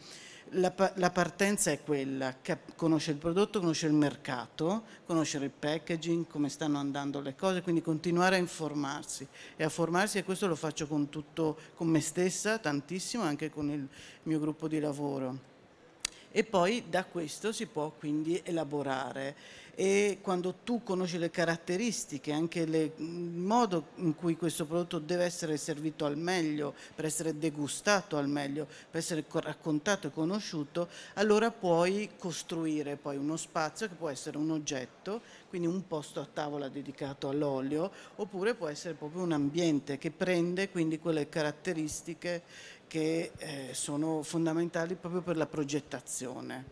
la, la, partenza è quella, conoscere il prodotto, conoscere il mercato, conoscere il packaging, come stanno andando le cose, quindi continuare a informarsi e a formarsi e questo lo faccio con, tutto, con me stessa tantissimo, anche con il mio gruppo di lavoro e poi da questo si può quindi elaborare e quando tu conosci le caratteristiche, anche le, il modo in cui questo prodotto deve essere servito al meglio, per essere degustato al meglio, per essere raccontato e conosciuto, allora puoi costruire poi uno spazio che può essere un oggetto, quindi un posto a tavola dedicato all'olio, oppure può essere proprio un ambiente che prende quindi quelle caratteristiche che eh, sono fondamentali proprio per la progettazione,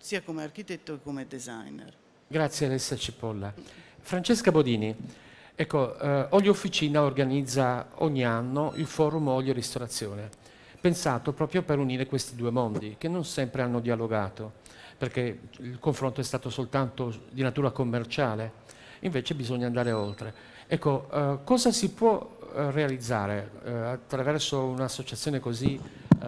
sia come architetto che come designer. Grazie Alessia Cipolla. Francesca Bodini, ecco, eh, Olio Officina organizza ogni anno il forum Olio Ristorazione, pensato proprio per unire questi due mondi che non sempre hanno dialogato, perché il confronto è stato soltanto di natura commerciale, invece bisogna andare oltre. Ecco, eh, cosa si può eh, realizzare eh, attraverso un'associazione così eh,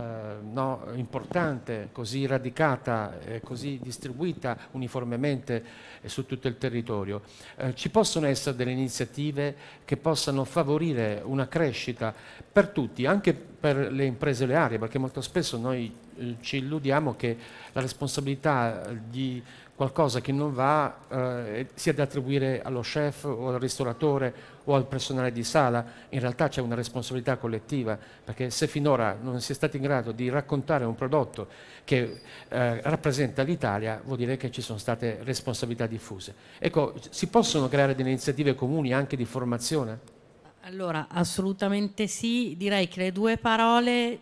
no, importante, così radicata e così distribuita uniformemente eh, su tutto il territorio. Eh, ci possono essere delle iniziative che possano favorire una crescita per tutti, anche per le imprese e perché molto spesso noi eh, ci illudiamo che la responsabilità di qualcosa che non va eh, sia da attribuire allo chef o al ristoratore o al personale di sala, in realtà c'è una responsabilità collettiva, perché se finora non si è stati in grado di raccontare un prodotto che eh, rappresenta l'Italia, vuol dire che ci sono state responsabilità diffuse. Ecco, si possono creare delle iniziative comuni anche di formazione? Allora, assolutamente sì, direi che le due parole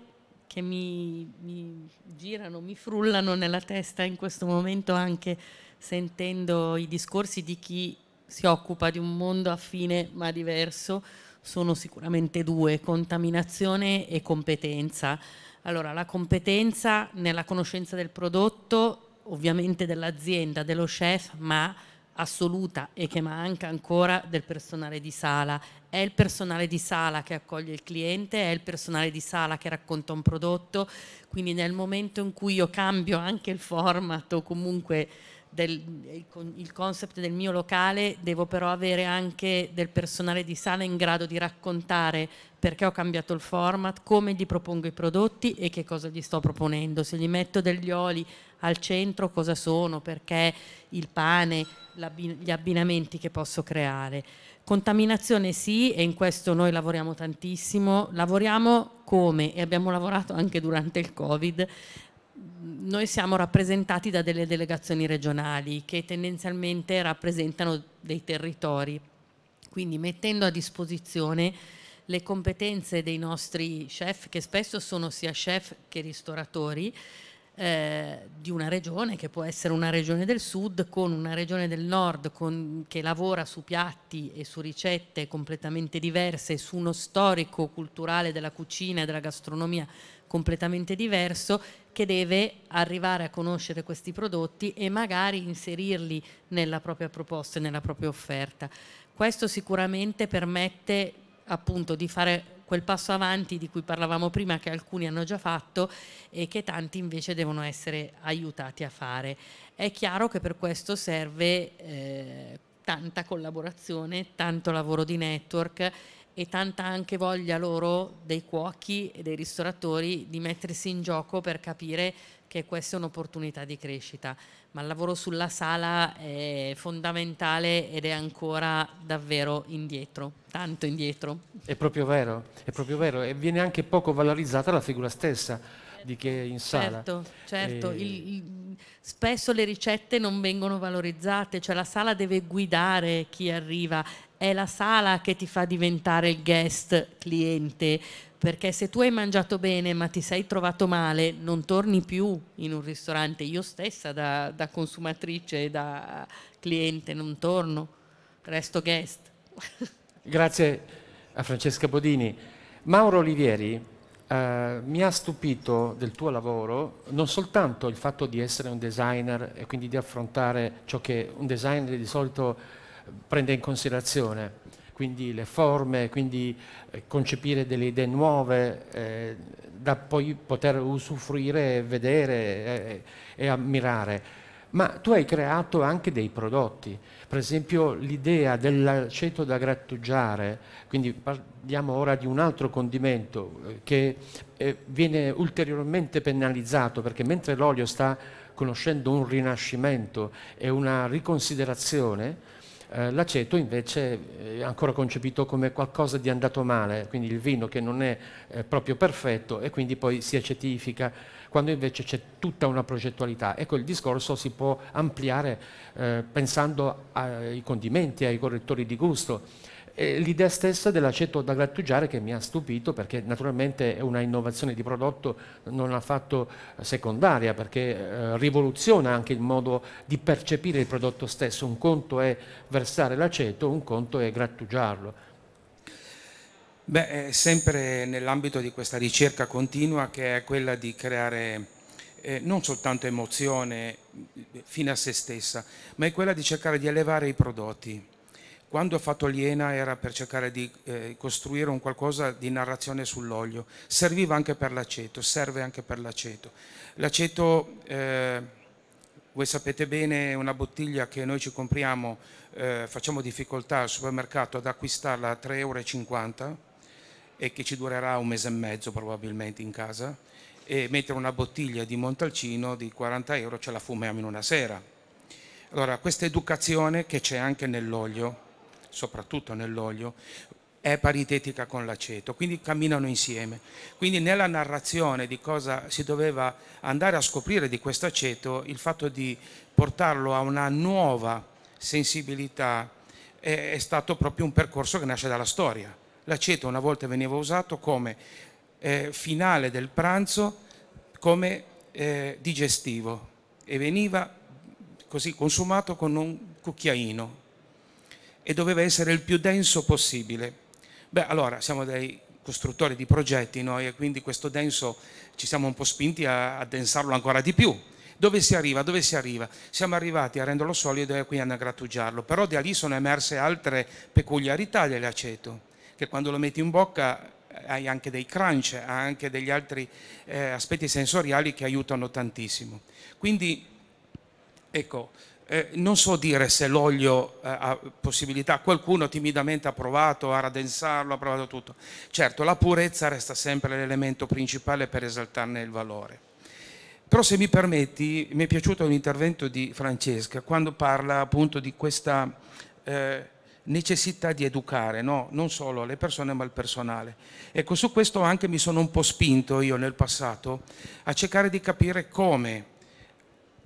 che mi, mi girano, mi frullano nella testa in questo momento anche sentendo i discorsi di chi si occupa di un mondo affine ma diverso sono sicuramente due, contaminazione e competenza. Allora, la competenza nella conoscenza del prodotto, ovviamente dell'azienda, dello chef, ma assoluta e che manca ancora del personale di sala. È il personale di sala che accoglie il cliente, è il personale di sala che racconta un prodotto, quindi nel momento in cui io cambio anche il format o comunque del, il concept del mio locale, devo però avere anche del personale di sala in grado di raccontare perché ho cambiato il format, come gli propongo i prodotti e che cosa gli sto proponendo. Se gli metto degli oli al centro, cosa sono, perché il pane, gli abbinamenti che posso creare. Contaminazione sì, e in questo noi lavoriamo tantissimo. Lavoriamo come? E abbiamo lavorato anche durante il Covid noi siamo rappresentati da delle delegazioni regionali che tendenzialmente rappresentano dei territori, quindi mettendo a disposizione le competenze dei nostri chef, che spesso sono sia chef che ristoratori, eh, di una regione che può essere una regione del sud con una regione del nord con, che lavora su piatti e su ricette completamente diverse, su uno storico culturale della cucina e della gastronomia completamente diverso che deve arrivare a conoscere questi prodotti e magari inserirli nella propria proposta e nella propria offerta. Questo sicuramente permette appunto di fare quel passo avanti di cui parlavamo prima che alcuni hanno già fatto e che tanti invece devono essere aiutati a fare. È chiaro che per questo serve eh, tanta collaborazione, tanto lavoro di network e tanta anche voglia loro dei cuochi e dei ristoratori di mettersi in gioco per capire che questa è un'opportunità di crescita, ma il lavoro sulla sala è fondamentale ed è ancora davvero indietro, tanto indietro. È proprio vero, è proprio vero e viene anche poco valorizzata la figura stessa di chi è in sala. Certo, certo. E... Il, il, spesso le ricette non vengono valorizzate, cioè la sala deve guidare chi arriva, è la sala che ti fa diventare il guest cliente, perché se tu hai mangiato bene ma ti sei trovato male, non torni più in un ristorante. Io stessa da, da consumatrice e da cliente non torno, resto guest. Grazie a Francesca Bodini. Mauro Olivieri, eh, mi ha stupito del tuo lavoro non soltanto il fatto di essere un designer e quindi di affrontare ciò che un designer di solito prende in considerazione, quindi le forme, quindi eh, concepire delle idee nuove, eh, da poi poter usufruire, vedere eh, e ammirare. Ma tu hai creato anche dei prodotti, per esempio l'idea dell'aceto da grattugiare, quindi parliamo ora di un altro condimento eh, che eh, viene ulteriormente penalizzato perché mentre l'olio sta conoscendo un rinascimento e una riconsiderazione, eh, l'aceto invece eh, è ancora concepito come qualcosa di andato male, quindi il vino che non è eh, proprio perfetto e quindi poi si acetifica, quando invece c'è tutta una progettualità. Ecco, il discorso si può ampliare eh, pensando ai condimenti, ai correttori di gusto l'idea stessa dell'aceto da grattugiare che mi ha stupito perché naturalmente è una innovazione di prodotto non affatto secondaria perché eh, rivoluziona anche il modo di percepire il prodotto stesso. Un conto è versare l'aceto, un conto è grattugiarlo. Beh, sempre nell'ambito di questa ricerca continua che è quella di creare eh, non soltanto emozione mm, fine a se stessa, ma è quella di cercare di elevare i prodotti quando ho fatto Liena era per cercare di eh, costruire un qualcosa di narrazione sull'olio. Serviva anche per l'aceto, serve anche per l'aceto. L'aceto, eh, voi sapete bene, è una bottiglia che noi ci compriamo, eh, facciamo difficoltà al supermercato ad acquistarla a 3,50 euro e che ci durerà un mese e mezzo probabilmente in casa, e mettere una bottiglia di Montalcino di 40 euro ce la fumiamo in una sera. Allora, questa educazione che c'è anche nell'olio, soprattutto nell'olio, è paritetica con l'aceto, quindi camminano insieme. Quindi nella narrazione di cosa si doveva andare a scoprire di questo aceto, il fatto di portarlo a una nuova sensibilità è, è stato proprio un percorso che nasce dalla storia. L'aceto una volta veniva usato come eh, finale del pranzo, come eh, digestivo e veniva così consumato con un cucchiaino e doveva essere il più denso possibile. Beh, allora siamo dei costruttori di progetti noi e quindi questo denso ci siamo un po' spinti a, addensarlo ancora di più. Dove si arriva? Dove si arriva? Siamo arrivati a renderlo solido e quindi a grattugiarlo, però da lì sono emerse altre peculiarità dell'aceto, che quando lo metti in bocca eh, hai anche dei crunch, hai anche degli altri eh, aspetti sensoriali che aiutano tantissimo. Quindi, ecco, eh, non so dire se l'olio eh, ha possibilità, qualcuno timidamente ha provato a radensarlo, ha provato tutto. Certo, la purezza resta sempre l'elemento principale per esaltarne il valore. Però se mi permetti, mi è piaciuto l'intervento di Francesca quando parla appunto di questa eh, necessità di educare, no? non solo le persone ma il personale. Ecco, su questo anche mi sono un po' spinto io nel passato a cercare di capire come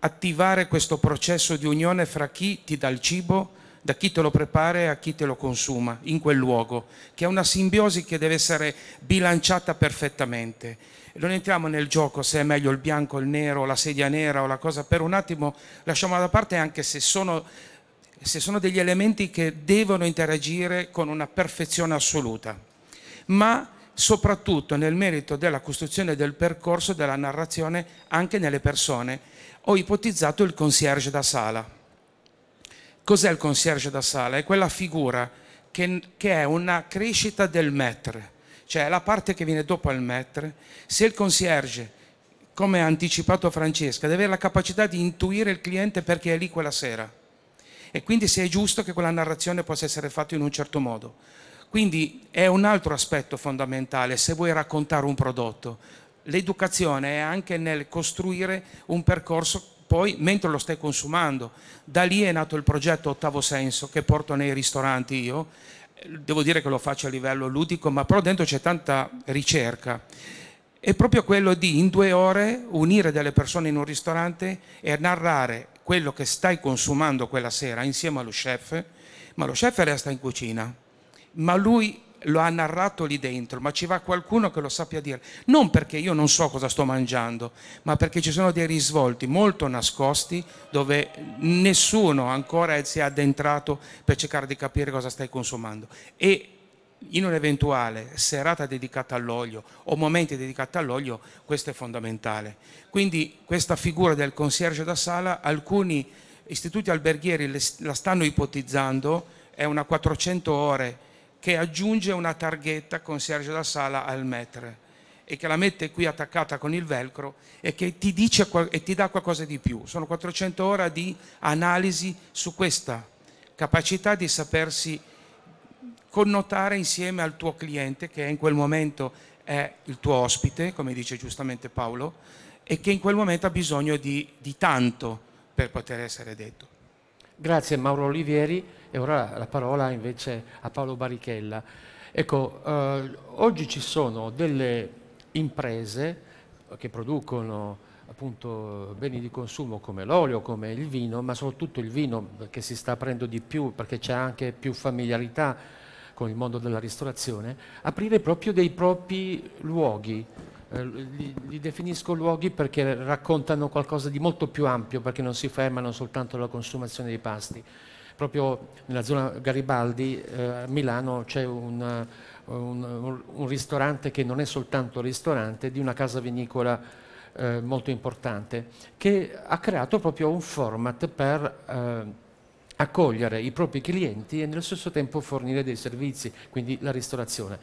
attivare questo processo di unione fra chi ti dà il cibo, da chi te lo prepara e a chi te lo consuma in quel luogo, che è una simbiosi che deve essere bilanciata perfettamente. Non entriamo nel gioco se è meglio il bianco, il nero, la sedia nera o la cosa, per un attimo lasciamo da parte anche se sono, se sono degli elementi che devono interagire con una perfezione assoluta. Ma soprattutto nel merito della costruzione del percorso, della narrazione, anche nelle persone, ho ipotizzato il concierge da sala. Cos'è il concierge da sala? È quella figura che, che è una crescita del maître, cioè la parte che viene dopo al maître. Se il concierge come ha anticipato Francesca, deve avere la capacità di intuire il cliente perché è lì quella sera. E quindi se è giusto che quella narrazione possa essere fatta in un certo modo. Quindi è un altro aspetto fondamentale se vuoi raccontare un prodotto l'educazione è anche nel costruire un percorso poi mentre lo stai consumando. Da lì è nato il progetto Ottavo Senso che porto nei ristoranti io, devo dire che lo faccio a livello ludico, ma però dentro c'è tanta ricerca. È proprio quello di in due ore unire delle persone in un ristorante e narrare quello che stai consumando quella sera insieme allo chef, ma lo chef resta in cucina, ma lui lo ha narrato lì dentro, ma ci va qualcuno che lo sappia dire. Non perché io non so cosa sto mangiando, ma perché ci sono dei risvolti molto nascosti dove nessuno ancora si è addentrato per cercare di capire cosa stai consumando. E in un'eventuale serata dedicata all'olio o momenti dedicati all'olio, questo è fondamentale. Quindi questa figura del concierge da sala, alcuni istituti alberghieri la stanno ipotizzando, è una 400 ore che aggiunge una targhetta con Sergio da Sala al metre e che la mette qui attaccata con il velcro e che ti dice e ti dà qualcosa di più. Sono 400 ore di analisi su questa capacità di sapersi connotare insieme al tuo cliente che in quel momento è il tuo ospite, come dice giustamente Paolo, e che in quel momento ha bisogno di, di tanto per poter essere detto. Grazie Mauro Olivieri. E ora la parola invece a Paolo Barichella. Ecco, eh, oggi ci sono delle imprese che producono appunto beni di consumo come l'olio, come il vino, ma soprattutto il vino che si sta aprendo di più perché c'è anche più familiarità con il mondo della ristorazione, aprire proprio dei propri luoghi. Eh, li, li, definisco luoghi perché raccontano qualcosa di molto più ampio, perché non si fermano soltanto alla consumazione dei pasti proprio nella zona Garibaldi eh, a Milano c'è un, eh, un, un, ristorante che non è soltanto ristorante, di una casa vinicola eh, molto importante, che ha creato proprio un format per eh, accogliere i propri clienti e nello stesso tempo fornire dei servizi, quindi la ristorazione.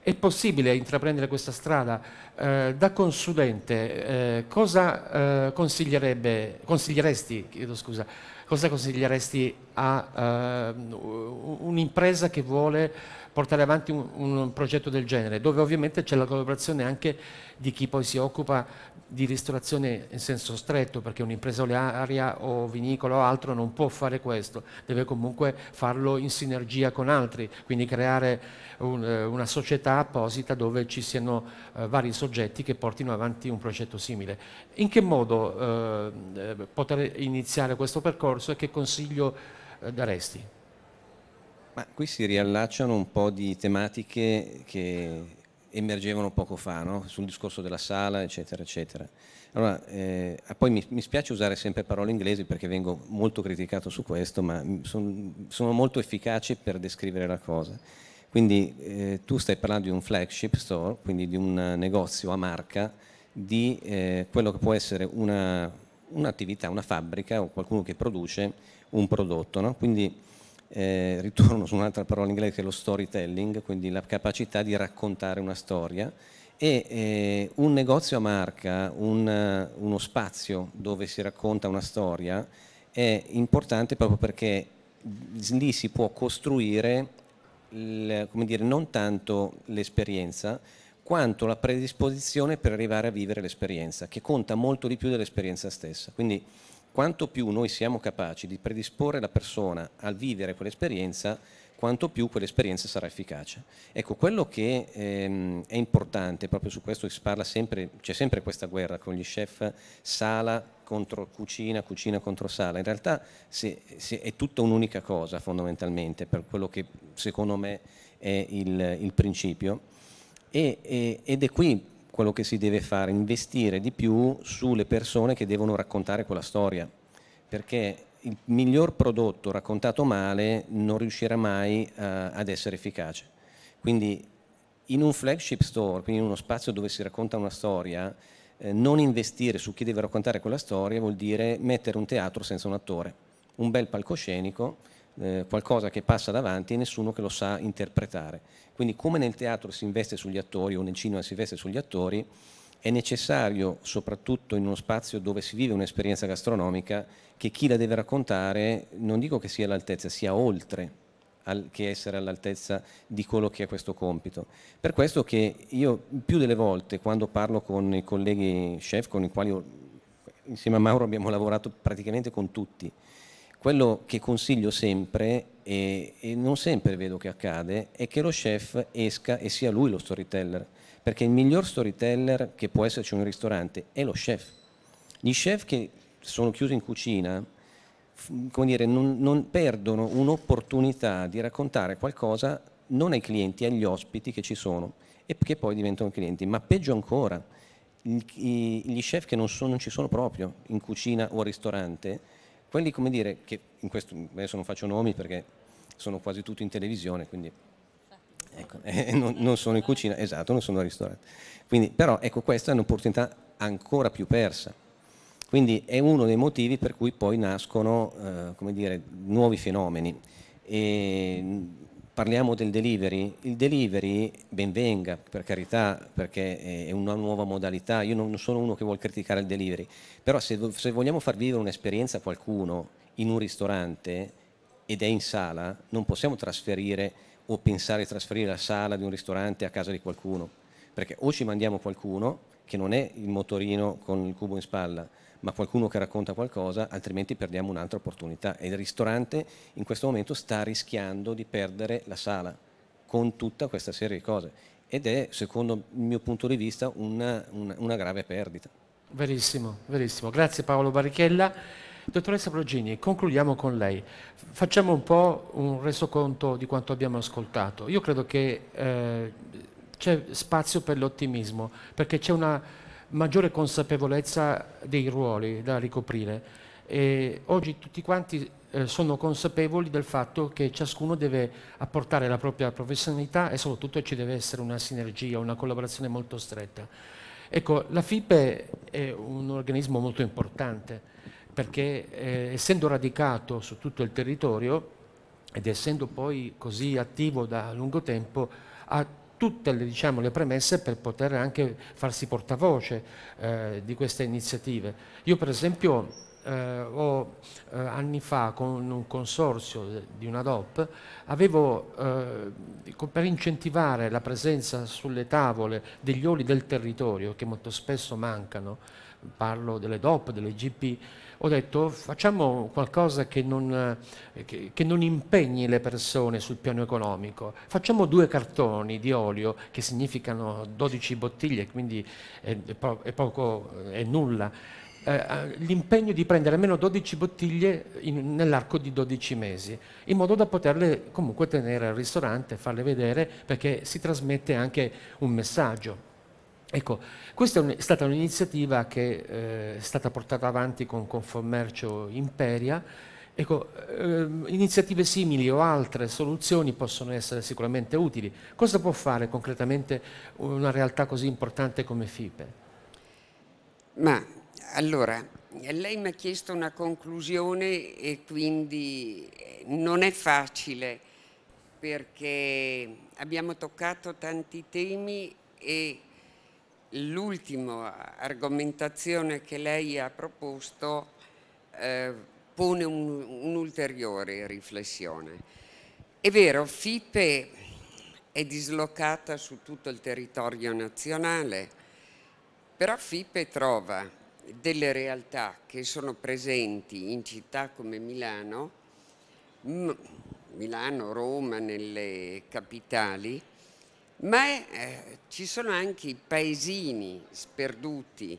È possibile intraprendere questa strada? Eh, da consulente, eh, cosa eh, consiglieresti chiedo scusa, cosa consiglieresti a uh, un'impresa che vuole portare avanti un, un progetto del genere, dove ovviamente c'è la collaborazione anche di chi poi si occupa di ristorazione in senso stretto, perché un'impresa olearia o vinicola o altro non può fare questo, deve comunque farlo in sinergia con altri, quindi creare un, eh, una società apposita dove ci siano eh, vari soggetti che portino avanti un progetto simile. In che modo eh, eh poter iniziare questo percorso e che consiglio eh, daresti? Ma qui si riallacciano un po' di tematiche che emergevano poco fa, no? sul discorso della sala, eccetera, eccetera. Allora, eh, poi mi, mi, spiace usare sempre parole inglesi perché vengo molto criticato su questo, ma son, sono molto efficaci per descrivere la cosa. Quindi eh, tu stai parlando di un flagship store, quindi di un negozio a marca di eh, quello che può essere un'attività, una fabbrica o qualcuno che produce un prodotto. No? Quindi eh, ritorno su un'altra parola in inglese che è lo storytelling, quindi la capacità di raccontare una storia e eh, un negozio a marca, un, eh, uno spazio dove si racconta una storia è importante proprio perché lì si può costruire il, dire, non tanto l'esperienza quanto la predisposizione per arrivare a vivere l'esperienza, che conta molto di più dell'esperienza stessa. Quindi quanto più noi siamo capaci di predisporre la persona a vivere quell'esperienza, quanto più quell'esperienza sarà efficace. Ecco, quello che ehm, è importante, proprio su questo si parla sempre, c'è sempre questa guerra con gli chef sala contro cucina, cucina contro sala, in realtà se, se è tutta un'unica cosa fondamentalmente, per quello che secondo me è il, il principio, e, e, ed è qui quello che si deve fare, investire di più sulle persone che devono raccontare quella storia, perché il miglior prodotto raccontato male non riuscirà mai uh, ad essere efficace. Quindi in un flagship store, quindi in uno spazio dove si racconta una storia, eh, non investire su chi deve raccontare quella storia vuol dire mettere un teatro senza un attore, un bel palcoscenico eh, qualcosa che passa davanti e nessuno che lo sa interpretare. Quindi come nel teatro si investe sugli attori o nel cinema si investe sugli attori, è necessario, soprattutto in uno spazio dove si vive un'esperienza gastronomica, che chi la deve raccontare non dico che sia all'altezza, sia oltre al, che essere all'altezza di quello che è questo compito. Per questo che io più delle volte quando parlo con i colleghi chef con i quali ho, insieme a Mauro abbiamo lavorato praticamente con tutti, quello che consiglio sempre, e, e non sempre vedo che accade, è che lo chef esca e sia lui lo storyteller, perché il miglior storyteller che può esserci in un ristorante è lo chef. Gli chef che sono chiusi in cucina come dire, non, non, perdono un'opportunità di raccontare qualcosa non ai clienti, agli ospiti che ci sono e che poi diventano clienti, ma peggio ancora, gli, chef che non, sono, non, ci sono proprio in cucina o al ristorante quelli, come dire, che in questo, adesso non faccio nomi perché sono quasi tutti in televisione, quindi ecco, eh, non, non, sono in cucina, esatto, non sono al ristorante. Quindi, però ecco, questa è un'opportunità ancora più persa. Quindi è uno dei motivi per cui poi nascono eh, come dire, nuovi fenomeni. E Parliamo del delivery, il delivery ben venga per carità perché è una nuova modalità, io non sono uno che vuole criticare il delivery, però se, se vogliamo far vivere un'esperienza a qualcuno in un ristorante ed è in sala, non possiamo trasferire o pensare di trasferire la sala di un ristorante a casa di qualcuno, perché o ci mandiamo qualcuno che non è il motorino con il cubo in spalla, ma qualcuno che racconta qualcosa, altrimenti perdiamo un'altra opportunità. E il ristorante in questo momento sta rischiando di perdere la sala con tutta questa serie di cose. Ed è, secondo il mio punto di vista, una, una, una grave perdita. Verissimo, verissimo. Grazie Paolo Barichella. Dottoressa Progini, concludiamo con lei. Facciamo un po' un resoconto di quanto abbiamo ascoltato. Io credo che eh, c'è spazio per l'ottimismo, perché c'è una maggiore consapevolezza dei ruoli da ricoprire. E oggi tutti quanti eh, sono consapevoli del fatto che ciascuno deve apportare la propria professionalità e soprattutto ci deve essere una sinergia, una collaborazione molto stretta. Ecco, la FIPE è un organismo molto importante perché eh, essendo radicato su tutto il territorio ed essendo poi così attivo da lungo tempo ha tutte le, diciamo, le, premesse per poter anche farsi portavoce eh, di queste iniziative. Io per esempio eh, ho, eh, anni fa con un consorzio di una DOP avevo, eh, per incentivare la presenza sulle tavole degli oli del territorio che molto spesso mancano, parlo delle DOP, delle GP, ho detto facciamo qualcosa che non, eh, che, che non, impegni le persone sul piano economico, facciamo due cartoni di olio che significano 12 bottiglie, quindi è, po è poco, è nulla. Eh, eh l'impegno di prendere almeno 12 bottiglie nell'arco di 12 mesi, in modo da poterle comunque tenere al ristorante, farle vedere, perché si trasmette anche un messaggio. Ecco, questa è, un, è stata un'iniziativa che eh, è stata portata avanti con Confommercio Imperia. Ecco, eh, iniziative simili o altre soluzioni possono essere sicuramente utili. Cosa può fare concretamente una realtà così importante come FIPE? Ma allora, lei mi ha chiesto una conclusione e quindi eh, non è facile perché abbiamo toccato tanti temi e l'ultima argomentazione che lei ha proposto eh, pone un'ulteriore un riflessione. È vero, FIPE è dislocata su tutto il territorio nazionale, però FIPE trova delle realtà che sono presenti in città come Milano, Milano, Roma, nelle capitali, ma eh, ci sono anche i paesini sperduti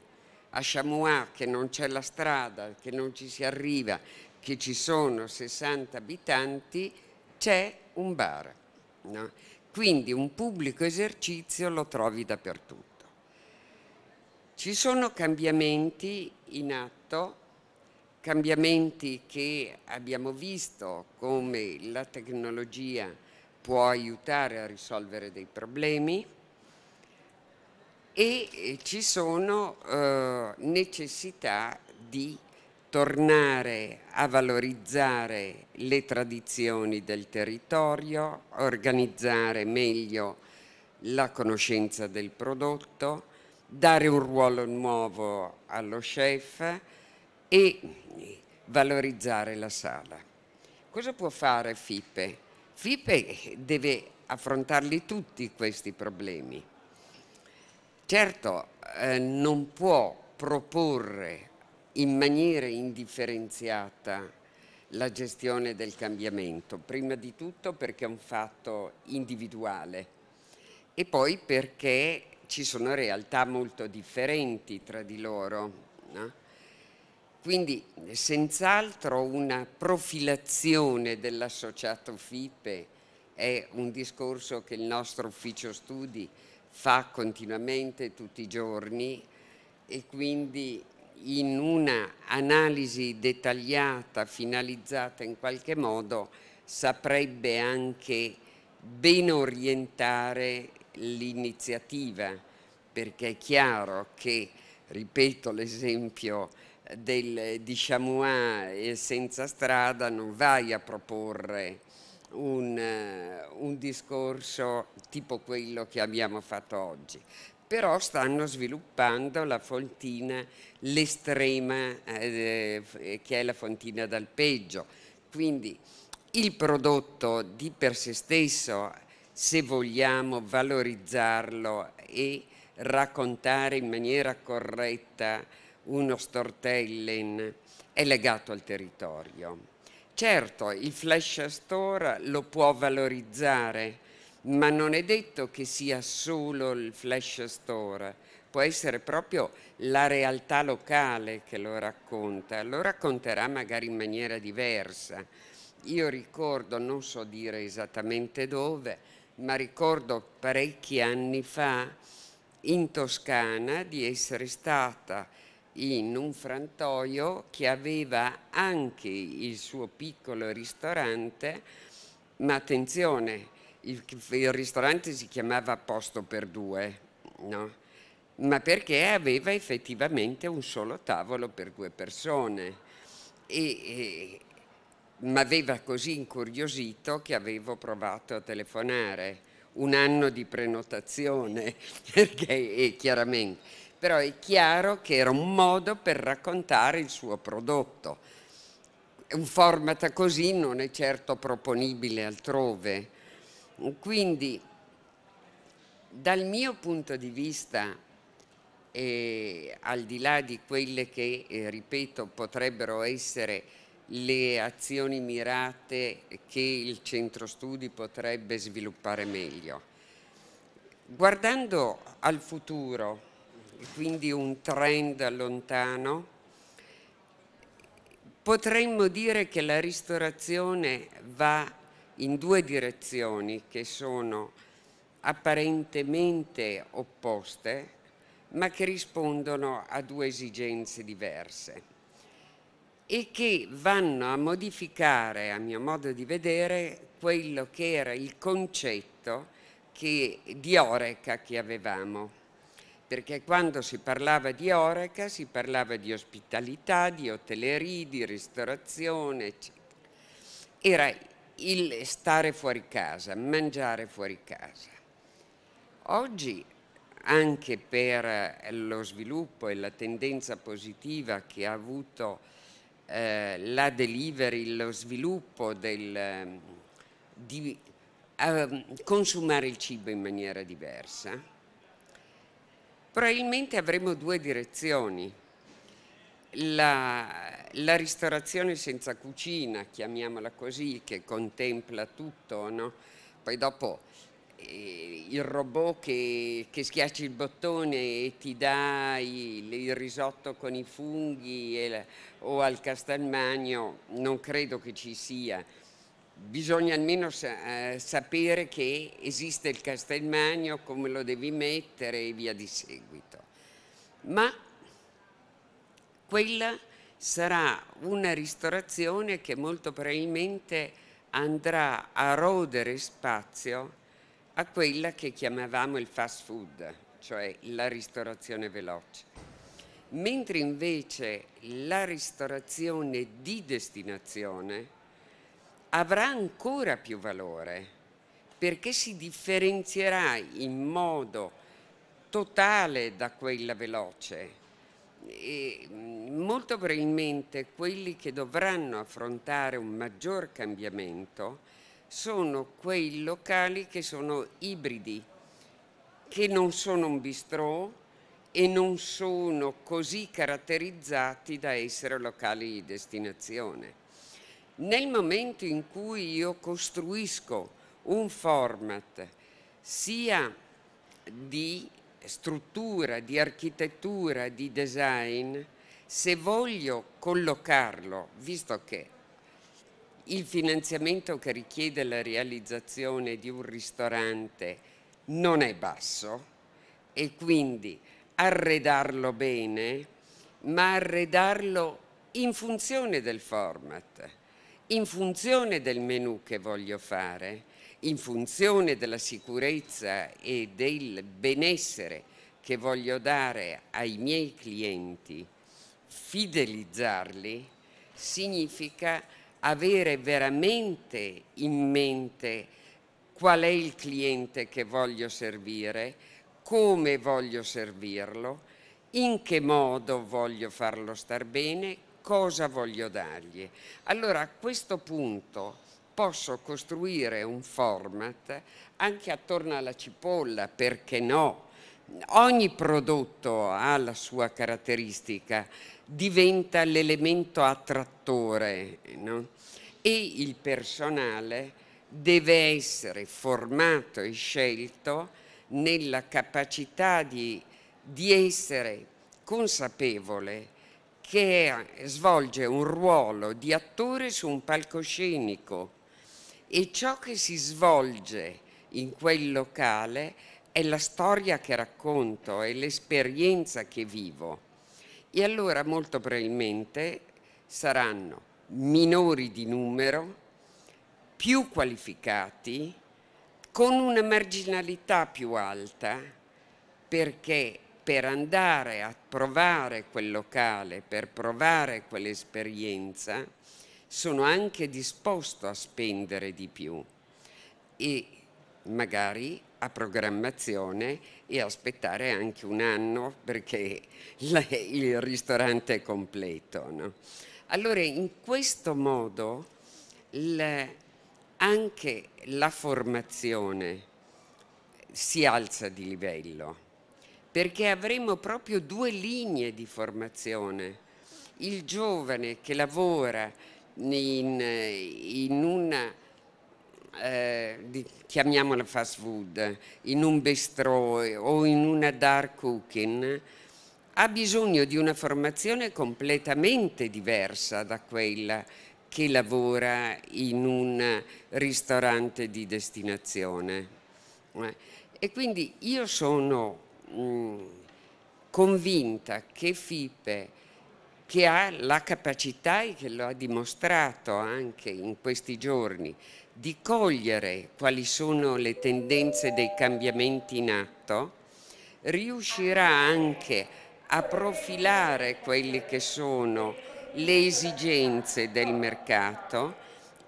a Chamois che non c'è la strada, che non ci si arriva, che ci sono 60 abitanti, c'è un bar. No? Quindi un pubblico esercizio lo trovi dappertutto. Ci sono cambiamenti in atto, cambiamenti che abbiamo visto come la tecnologia può aiutare a risolvere dei problemi e eh, ci sono eh, necessità di tornare a valorizzare le tradizioni del territorio, organizzare meglio la conoscenza del prodotto, dare un ruolo nuovo allo chef e eh, valorizzare la sala. Cosa può fare FIPE? FIPE deve affrontarli tutti questi problemi. Certo, eh, non può proporre in maniera indifferenziata la gestione del cambiamento, prima di tutto perché è un fatto individuale e poi perché ci sono realtà molto differenti tra di loro. No? Quindi senz'altro una profilazione dell'associato FIPE è un discorso che il nostro ufficio studi fa continuamente tutti i giorni e quindi in una analisi dettagliata, finalizzata in qualche modo, saprebbe anche ben orientare l'iniziativa, perché è chiaro che, ripeto l'esempio del, di Chamois ah, Senza Strada non vai a proporre un, un discorso tipo quello che abbiamo fatto oggi, però stanno sviluppando la fontina, l'estrema eh, che è la fontina dal peggio. Quindi il prodotto di per sé stesso, se vogliamo valorizzarlo e raccontare in maniera corretta uno stortellen, è legato al territorio. Certo, il flash store lo può valorizzare, ma non è detto che sia solo il flash store, può essere proprio la realtà locale che lo racconta, lo racconterà magari in maniera diversa. Io ricordo, non so dire esattamente dove, ma ricordo parecchi anni fa in Toscana di essere stata in un frantoio che aveva anche il suo piccolo ristorante, ma attenzione, il, il ristorante si chiamava Posto per due, no? ma perché aveva effettivamente un solo tavolo per due persone. E, e mi aveva così incuriosito che avevo provato a telefonare un anno di prenotazione perché chiaramente però è chiaro che era un modo per raccontare il suo prodotto. Un format così non è certo proponibile altrove. Quindi, dal mio punto di vista, eh, al di là di quelle che, eh, ripeto, potrebbero essere le azioni mirate che il centro studi potrebbe sviluppare meglio. Guardando al futuro, quindi un trend lontano, potremmo dire che la ristorazione va in due direzioni che sono apparentemente opposte, ma che rispondono a due esigenze diverse e che vanno a modificare, a mio modo di vedere, quello che era il concetto che, di Oreca che avevamo perché quando si parlava di Oraca si parlava di ospitalità, di hotellerie, di ristorazione, eccetera. Era il stare fuori casa, mangiare fuori casa. Oggi, anche per lo sviluppo e la tendenza positiva che ha avuto eh, la delivery, lo sviluppo del, di eh, consumare il cibo in maniera diversa, probabilmente avremo due direzioni. La, la ristorazione senza cucina, chiamiamola così, che contempla tutto, no? poi dopo eh, il robot che, che schiacci il bottone e ti dà il, il risotto con i funghi la, o al castelmagno, non credo che ci sia bisogna almeno sa eh, sapere che esiste il Castelmagno, come lo devi mettere e via di seguito. Ma quella sarà una ristorazione che molto probabilmente andrà a rodere spazio a quella che chiamavamo il fast food, cioè la ristorazione veloce. Mentre invece la ristorazione di destinazione avrà ancora più valore perché si differenzierà in modo totale da quella veloce. E mm, molto probabilmente quelli che dovranno affrontare un maggior cambiamento sono quei locali che sono ibridi, che non sono un bistrò e non sono così caratterizzati da essere locali di destinazione. Nel momento in cui io costruisco un format sia di struttura, di architettura, di design, se voglio collocarlo, visto che il finanziamento che richiede la realizzazione di un ristorante non è basso e quindi arredarlo bene, ma arredarlo in funzione del format in funzione del menu che voglio fare, in funzione della sicurezza e del benessere che voglio dare ai miei clienti, fidelizzarli significa avere veramente in mente qual è il cliente che voglio servire, come voglio servirlo, in che modo voglio farlo star bene, cosa voglio dargli. Allora a questo punto posso costruire un format anche attorno alla cipolla, perché no? Ogni prodotto ha la sua caratteristica, diventa l'elemento attrattore no? e il personale deve essere formato e scelto nella capacità di, di essere consapevole che svolge un ruolo di attore su un palcoscenico e ciò che si svolge in quel locale è la storia che racconto, è l'esperienza che vivo. E allora molto probabilmente saranno minori di numero, più qualificati, con una marginalità più alta, perché per andare a provare quel locale, per provare quell'esperienza, sono anche disposto a spendere di più e magari a programmazione e aspettare anche un anno perché il ristorante è completo. No? Allora in questo modo anche la formazione si alza di livello perché avremo proprio due linee di formazione. Il giovane che lavora in, in una, eh, chiamiamola fast food, in un bistro o in una dark cooking, ha bisogno di una formazione completamente diversa da quella che lavora in un ristorante di destinazione. Eh, e quindi io sono convinta che FIPE che ha la capacità e che lo ha dimostrato anche in questi giorni di cogliere quali sono le tendenze dei cambiamenti in atto, riuscirà anche a profilare quelle che sono le esigenze del mercato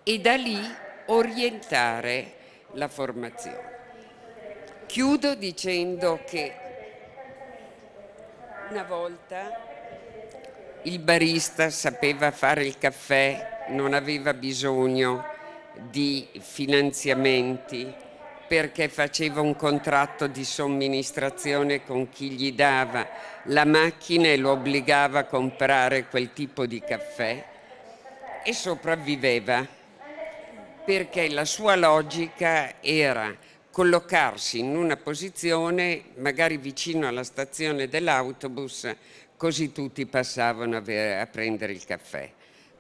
e da lì orientare la formazione. Chiudo dicendo che una volta il barista sapeva fare il caffè, non aveva bisogno di finanziamenti perché faceva un contratto di somministrazione con chi gli dava la macchina e lo obbligava a comprare quel tipo di caffè e sopravviveva perché la sua logica era collocarsi in una posizione magari vicino alla stazione dell'autobus così tutti passavano a, a prendere il caffè.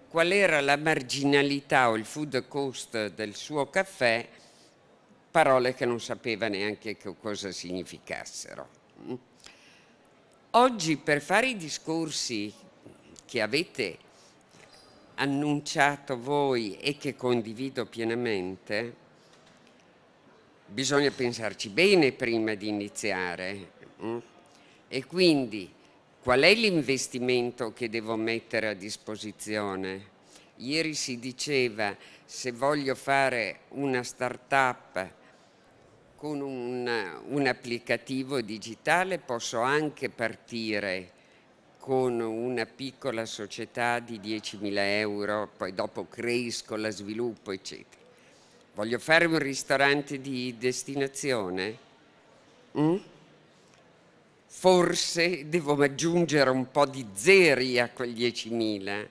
Qual era la marginalità o il food cost del suo caffè? Parole che non sapeva neanche che cosa significassero. Oggi per fare i discorsi che avete annunciato voi e che condivido pienamente, bisogna pensarci bene prima di iniziare. Mm? E quindi qual è l'investimento che devo mettere a disposizione? Ieri si diceva se voglio fare una start-up con un, un applicativo digitale posso anche partire con una piccola società di 10.000 euro, poi dopo cresco, la sviluppo, eccetera voglio fare un ristorante di destinazione? Mm? Forse devo aggiungere un po' di zeri a quel 10.000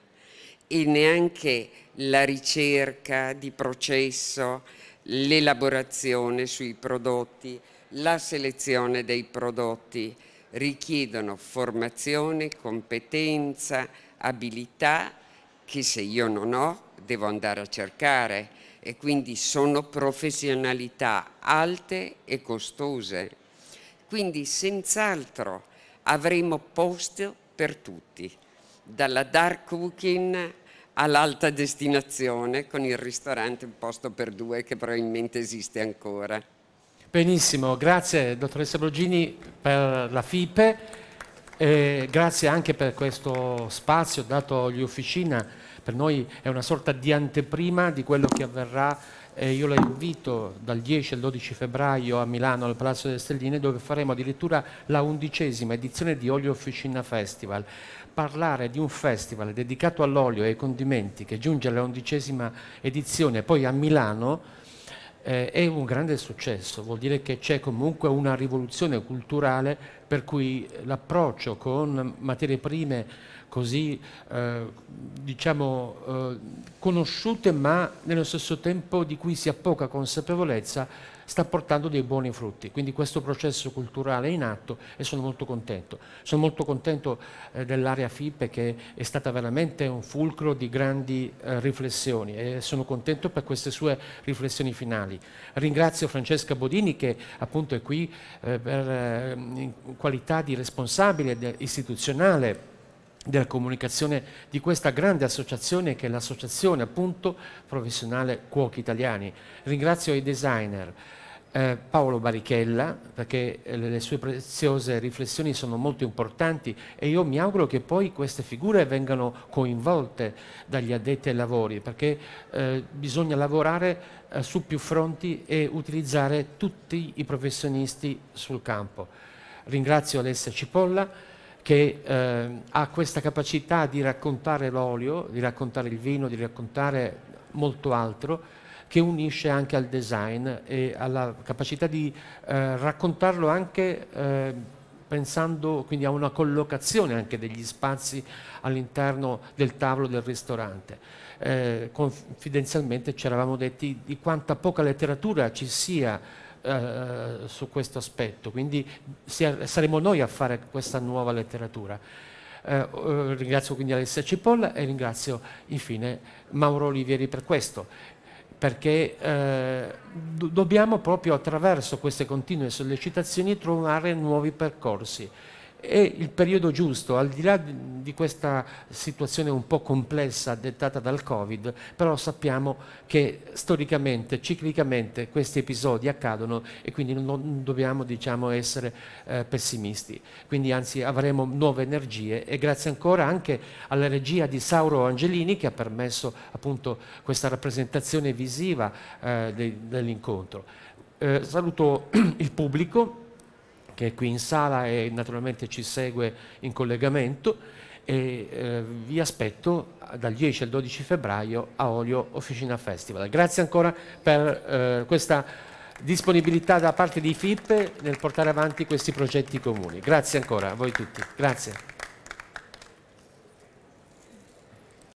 e neanche la ricerca di processo, l'elaborazione sui prodotti, la selezione dei prodotti richiedono formazione, competenza, abilità che se io non ho devo andare a cercare e quindi sono professionalità alte e costose. Quindi senz'altro avremo posto per tutti, dalla dark cooking all'alta destinazione con il ristorante Un posto per due che probabilmente esiste ancora. Benissimo, grazie dottoressa Brogini per la FIPE, eh, grazie anche per questo spazio dato agli Officina per noi è una sorta di anteprima di quello che avverrà. Eh, io la invito dal 10 al 12 febbraio a Milano al Palazzo delle Stelline dove faremo addirittura la undicesima edizione di Olio Officina Festival. Parlare di un festival dedicato all'olio e ai condimenti che giunge alla undicesima edizione poi a Milano eh, è un grande successo, vuol dire che c'è comunque una rivoluzione culturale per cui l'approccio con materie prime così eh, diciamo eh, conosciute ma nello stesso tempo di cui si ha poca consapevolezza sta portando dei buoni frutti. Quindi questo processo culturale è in atto e sono molto contento. Sono molto contento eh, dell'area FIPE che è stata veramente un fulcro di grandi eh, riflessioni e sono contento per queste sue riflessioni finali. Ringrazio Francesca Bodini che appunto è qui eh, per, ehm, in qualità di responsabile istituzionale della comunicazione di questa grande associazione che è l'associazione appunto professionale Cuochi Italiani. Ringrazio i designer eh, Paolo Barichella perché eh, le sue preziose riflessioni sono molto importanti e io mi auguro che poi queste figure vengano coinvolte dagli addetti ai lavori perché eh, bisogna lavorare eh, su più fronti e utilizzare tutti i professionisti sul campo. Ringrazio Alessia Cipolla che eh, ha questa capacità di raccontare l'olio, di raccontare il vino, di raccontare molto altro, che unisce anche al design e alla capacità di eh, raccontarlo anche eh, pensando quindi a una collocazione anche degli spazi all'interno del tavolo del ristorante. Eh, confidenzialmente ci eravamo detti di quanta poca letteratura ci sia eh, su questo aspetto, quindi saremo noi a fare questa nuova letteratura. Eh, eh ringrazio quindi Alessia Cipolla e ringrazio infine Mauro Olivieri per questo, perché eh, do dobbiamo proprio attraverso queste continue sollecitazioni trovare nuovi percorsi è il periodo giusto, al di là di questa situazione un po' complessa dettata dal Covid, però sappiamo che storicamente, ciclicamente questi episodi accadono e quindi non dobbiamo diciamo, essere eh, pessimisti, quindi anzi avremo nuove energie e grazie ancora anche alla regia di Sauro Angelini che ha permesso appunto questa rappresentazione visiva eh, dell'incontro. Eh, saluto il pubblico che è qui in sala e naturalmente ci segue in collegamento e eh, vi aspetto dal 10 al 12 febbraio a Olio Officina Festival. Grazie ancora per eh, questa disponibilità da parte di FIP nel portare avanti questi progetti comuni. Grazie ancora a voi tutti. Grazie.